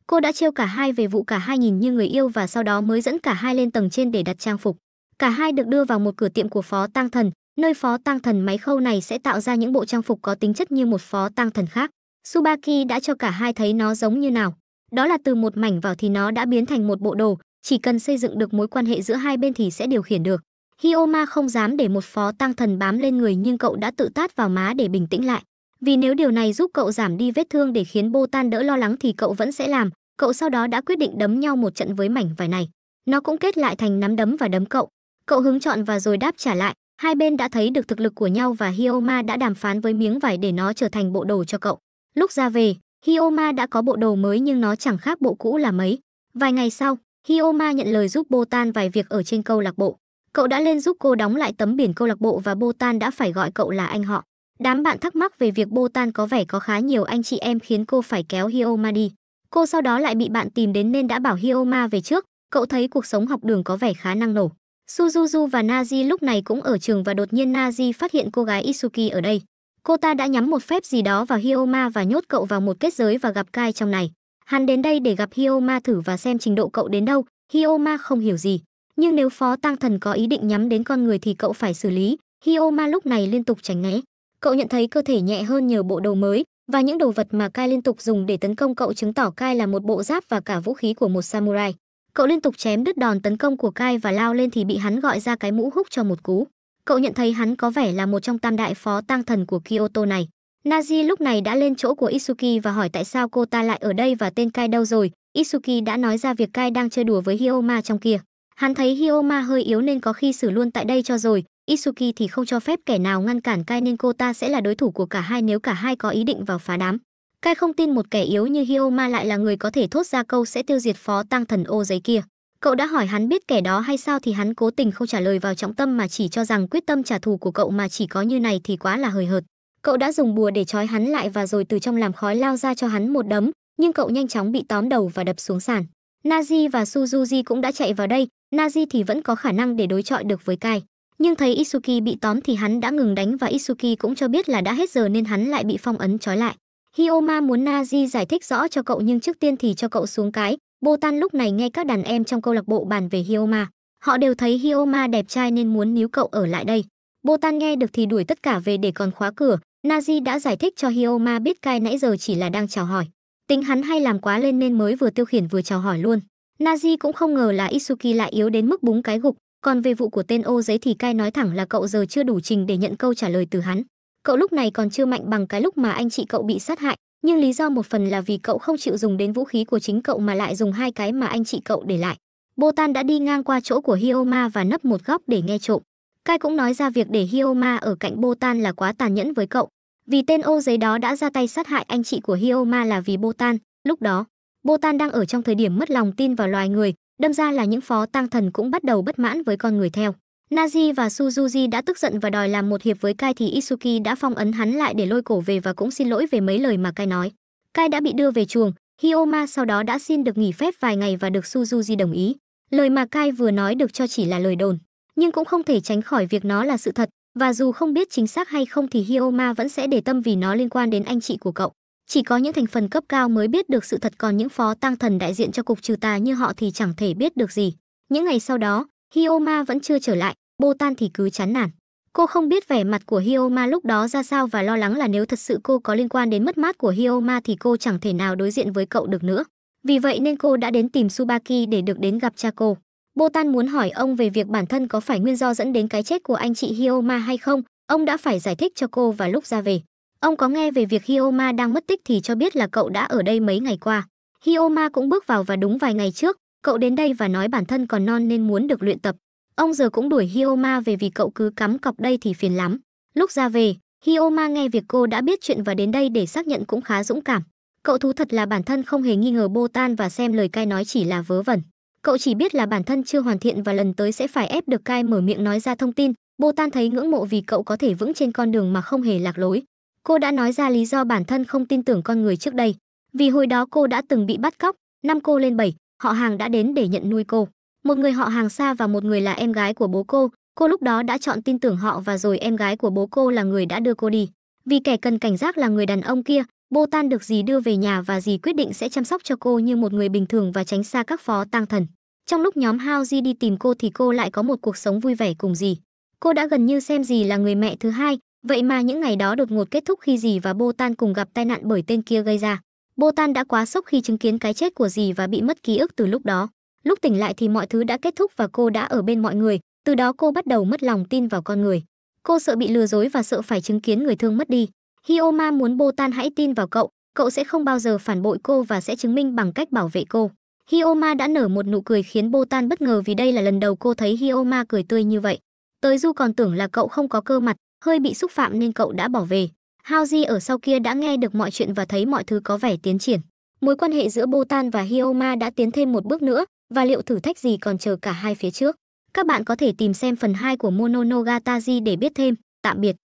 Cô đã trêu cả hai về vụ cả hai nhìn như người yêu và sau đó mới dẫn cả hai lên tầng trên để đặt trang phục. Cả hai được đưa vào một cửa tiệm của phó tăng thần, nơi phó tăng thần máy khâu này sẽ tạo ra những bộ trang phục có tính chất như một phó tăng thần khác. Subaki đã cho cả hai thấy nó giống như nào. Đó là từ một mảnh vào thì nó đã biến thành một bộ đồ, chỉ cần xây dựng được mối quan hệ giữa hai bên thì sẽ điều khiển được. Hioma không dám để một phó tăng thần bám lên người nhưng cậu đã tự tát vào má để bình tĩnh lại. Vì nếu điều này giúp cậu giảm đi vết thương để khiến Botan đỡ lo lắng thì cậu vẫn sẽ làm. Cậu sau đó đã quyết định đấm nhau một trận với mảnh vải này. Nó cũng kết lại thành nắm đấm và đấm cậu. Cậu hứng chọn và rồi đáp trả lại. Hai bên đã thấy được thực lực của nhau và Hioma đã đàm phán với miếng vải để nó trở thành bộ đồ cho cậu. Lúc ra về, Hioma đã có bộ đồ mới nhưng nó chẳng khác bộ cũ là mấy. Vài ngày sau, Hioma nhận lời giúp Botan vài việc ở trên câu lạc bộ. Cậu đã lên giúp cô đóng lại tấm biển câu lạc bộ và Botan đã phải gọi cậu là anh họ. Đám bạn thắc mắc về việc Botan có vẻ có khá nhiều anh chị em khiến cô phải kéo Hioma đi. Cô sau đó lại bị bạn tìm đến nên đã bảo Hioma về trước. Cậu thấy cuộc sống học đường có vẻ khá năng nổ. Suzuzu và Nazi lúc này cũng ở trường và đột nhiên Nazi phát hiện cô gái Isuki ở đây. Cô ta đã nhắm một phép gì đó vào Hioma và nhốt cậu vào một kết giới và gặp Kai trong này. Hắn đến đây để gặp Hioma thử và xem trình độ cậu đến đâu. Hioma không hiểu gì. Nhưng nếu phó tăng thần có ý định nhắm đến con người thì cậu phải xử lý. Hioma lúc này liên tục tránh né. Cậu nhận thấy cơ thể nhẹ hơn nhờ bộ đồ mới và những đồ vật mà Kai liên tục dùng để tấn công cậu chứng tỏ Kai là một bộ giáp và cả vũ khí của một samurai. Cậu liên tục chém đứt đòn tấn công của Kai và lao lên thì bị hắn gọi ra cái mũ húc cho một cú cậu nhận thấy hắn có vẻ là một trong tam đại phó tăng thần của Kyoto này. Naji lúc này đã lên chỗ của Isuki và hỏi tại sao cô ta lại ở đây và tên Kai đâu rồi. Isuki đã nói ra việc Kai đang chơi đùa với Hioma trong kia. Hắn thấy Hioma hơi yếu nên có khi xử luôn tại đây cho rồi. Isuki thì không cho phép kẻ nào ngăn cản Kai nên cô ta sẽ là đối thủ của cả hai nếu cả hai có ý định vào phá đám. Kai không tin một kẻ yếu như Hioma lại là người có thể thốt ra câu sẽ tiêu diệt phó tăng thần ô giấy kia. Cậu đã hỏi hắn biết kẻ đó hay sao thì hắn cố tình không trả lời vào trọng tâm mà chỉ cho rằng quyết tâm trả thù của cậu mà chỉ có như này thì quá là hời hợt. Cậu đã dùng bùa để trói hắn lại và rồi từ trong làm khói lao ra cho hắn một đấm, nhưng cậu nhanh chóng bị tóm đầu và đập xuống sàn. Nazi và Suzuji cũng đã chạy vào đây, Nazi thì vẫn có khả năng để đối chọi được với Kai. Nhưng thấy Isuki bị tóm thì hắn đã ngừng đánh và Isuki cũng cho biết là đã hết giờ nên hắn lại bị phong ấn trói lại. Hioma muốn Nazi giải thích rõ cho cậu nhưng trước tiên thì cho cậu xuống cái, Botan lúc này nghe các đàn em trong câu lạc bộ bàn về Hioma. Họ đều thấy Hioma đẹp trai nên muốn níu cậu ở lại đây. Botan nghe được thì đuổi tất cả về để còn khóa cửa. Nazi đã giải thích cho Hioma biết Kai nãy giờ chỉ là đang chào hỏi. Tính hắn hay làm quá lên nên mới vừa tiêu khiển vừa chào hỏi luôn. Nazi cũng không ngờ là Isuki lại yếu đến mức búng cái gục. Còn về vụ của tên ô giấy thì Kai nói thẳng là cậu giờ chưa đủ trình để nhận câu trả lời từ hắn. Cậu lúc này còn chưa mạnh bằng cái lúc mà anh chị cậu bị sát hại, nhưng lý do một phần là vì cậu không chịu dùng đến vũ khí của chính cậu mà lại dùng hai cái mà anh chị cậu để lại. Botan đã đi ngang qua chỗ của Hioma và nấp một góc để nghe trộm. Kai cũng nói ra việc để Hioma ở cạnh Botan là quá tàn nhẫn với cậu. Vì tên ô giấy đó đã ra tay sát hại anh chị của Hioma là vì Botan, lúc đó, Botan đang ở trong thời điểm mất lòng tin vào loài người, đâm ra là những phó tăng thần cũng bắt đầu bất mãn với con người theo. Naji và Suzuji đã tức giận và đòi làm một hiệp với Kai thì Isuki đã phong ấn hắn lại để lôi cổ về và cũng xin lỗi về mấy lời mà Kai nói. Kai đã bị đưa về chuồng, Hioma sau đó đã xin được nghỉ phép vài ngày và được Suzuji đồng ý. Lời mà Kai vừa nói được cho chỉ là lời đồn, nhưng cũng không thể tránh khỏi việc nó là sự thật, và dù không biết chính xác hay không thì Hioma vẫn sẽ để tâm vì nó liên quan đến anh chị của cậu. Chỉ có những thành phần cấp cao mới biết được sự thật còn những phó tăng thần đại diện cho cục trừ tà như họ thì chẳng thể biết được gì. Những ngày sau đó, Hioma vẫn chưa trở lại, bô tan thì cứ chán nản. Cô không biết vẻ mặt của Hyoma lúc đó ra sao và lo lắng là nếu thật sự cô có liên quan đến mất mát của Hyoma thì cô chẳng thể nào đối diện với cậu được nữa. Vì vậy nên cô đã đến tìm Subaki để được đến gặp cha cô. Bô Tan muốn hỏi ông về việc bản thân có phải nguyên do dẫn đến cái chết của anh chị Hyoma hay không, ông đã phải giải thích cho cô và lúc ra về. Ông có nghe về việc Hyoma đang mất tích thì cho biết là cậu đã ở đây mấy ngày qua. Hyoma cũng bước vào và đúng vài ngày trước, cậu đến đây và nói bản thân còn non nên muốn được luyện tập. Ông giờ cũng đuổi Hioma về vì cậu cứ cắm cọc đây thì phiền lắm. Lúc ra về, Hioma nghe việc cô đã biết chuyện và đến đây để xác nhận cũng khá dũng cảm. Cậu thú thật là bản thân không hề nghi ngờ Bô Tan và xem lời cai nói chỉ là vớ vẩn. Cậu chỉ biết là bản thân chưa hoàn thiện và lần tới sẽ phải ép được cai mở miệng nói ra thông tin. Bô Tan thấy ngưỡng mộ vì cậu có thể vững trên con đường mà không hề lạc lối. Cô đã nói ra lý do bản thân không tin tưởng con người trước đây. Vì hồi đó cô đã từng bị bắt cóc, năm cô lên bảy, họ hàng đã đến để nhận nuôi cô một người họ hàng xa và một người là em gái của bố cô cô lúc đó đã chọn tin tưởng họ và rồi em gái của bố cô là người đã đưa cô đi vì kẻ cần cảnh giác là người đàn ông kia bô tan được dì đưa về nhà và dì quyết định sẽ chăm sóc cho cô như một người bình thường và tránh xa các phó tang thần trong lúc nhóm hao di đi tìm cô thì cô lại có một cuộc sống vui vẻ cùng dì cô đã gần như xem dì là người mẹ thứ hai vậy mà những ngày đó đột ngột kết thúc khi dì và bô tan cùng gặp tai nạn bởi tên kia gây ra bô tan đã quá sốc khi chứng kiến cái chết của dì và bị mất ký ức từ lúc đó lúc tỉnh lại thì mọi thứ đã kết thúc và cô đã ở bên mọi người từ đó cô bắt đầu mất lòng tin vào con người cô sợ bị lừa dối và sợ phải chứng kiến người thương mất đi hioma muốn Bô Tan hãy tin vào cậu cậu sẽ không bao giờ phản bội cô và sẽ chứng minh bằng cách bảo vệ cô hioma đã nở một nụ cười khiến Bô Tan bất ngờ vì đây là lần đầu cô thấy hioma cười tươi như vậy tới du còn tưởng là cậu không có cơ mặt hơi bị xúc phạm nên cậu đã bỏ về haoji ở sau kia đã nghe được mọi chuyện và thấy mọi thứ có vẻ tiến triển mối quan hệ giữa Bô Tan và hioma đã tiến thêm một bước nữa và liệu thử thách gì còn chờ cả hai phía trước. Các bạn có thể tìm xem phần 2 của Mononogatari để biết thêm. Tạm biệt.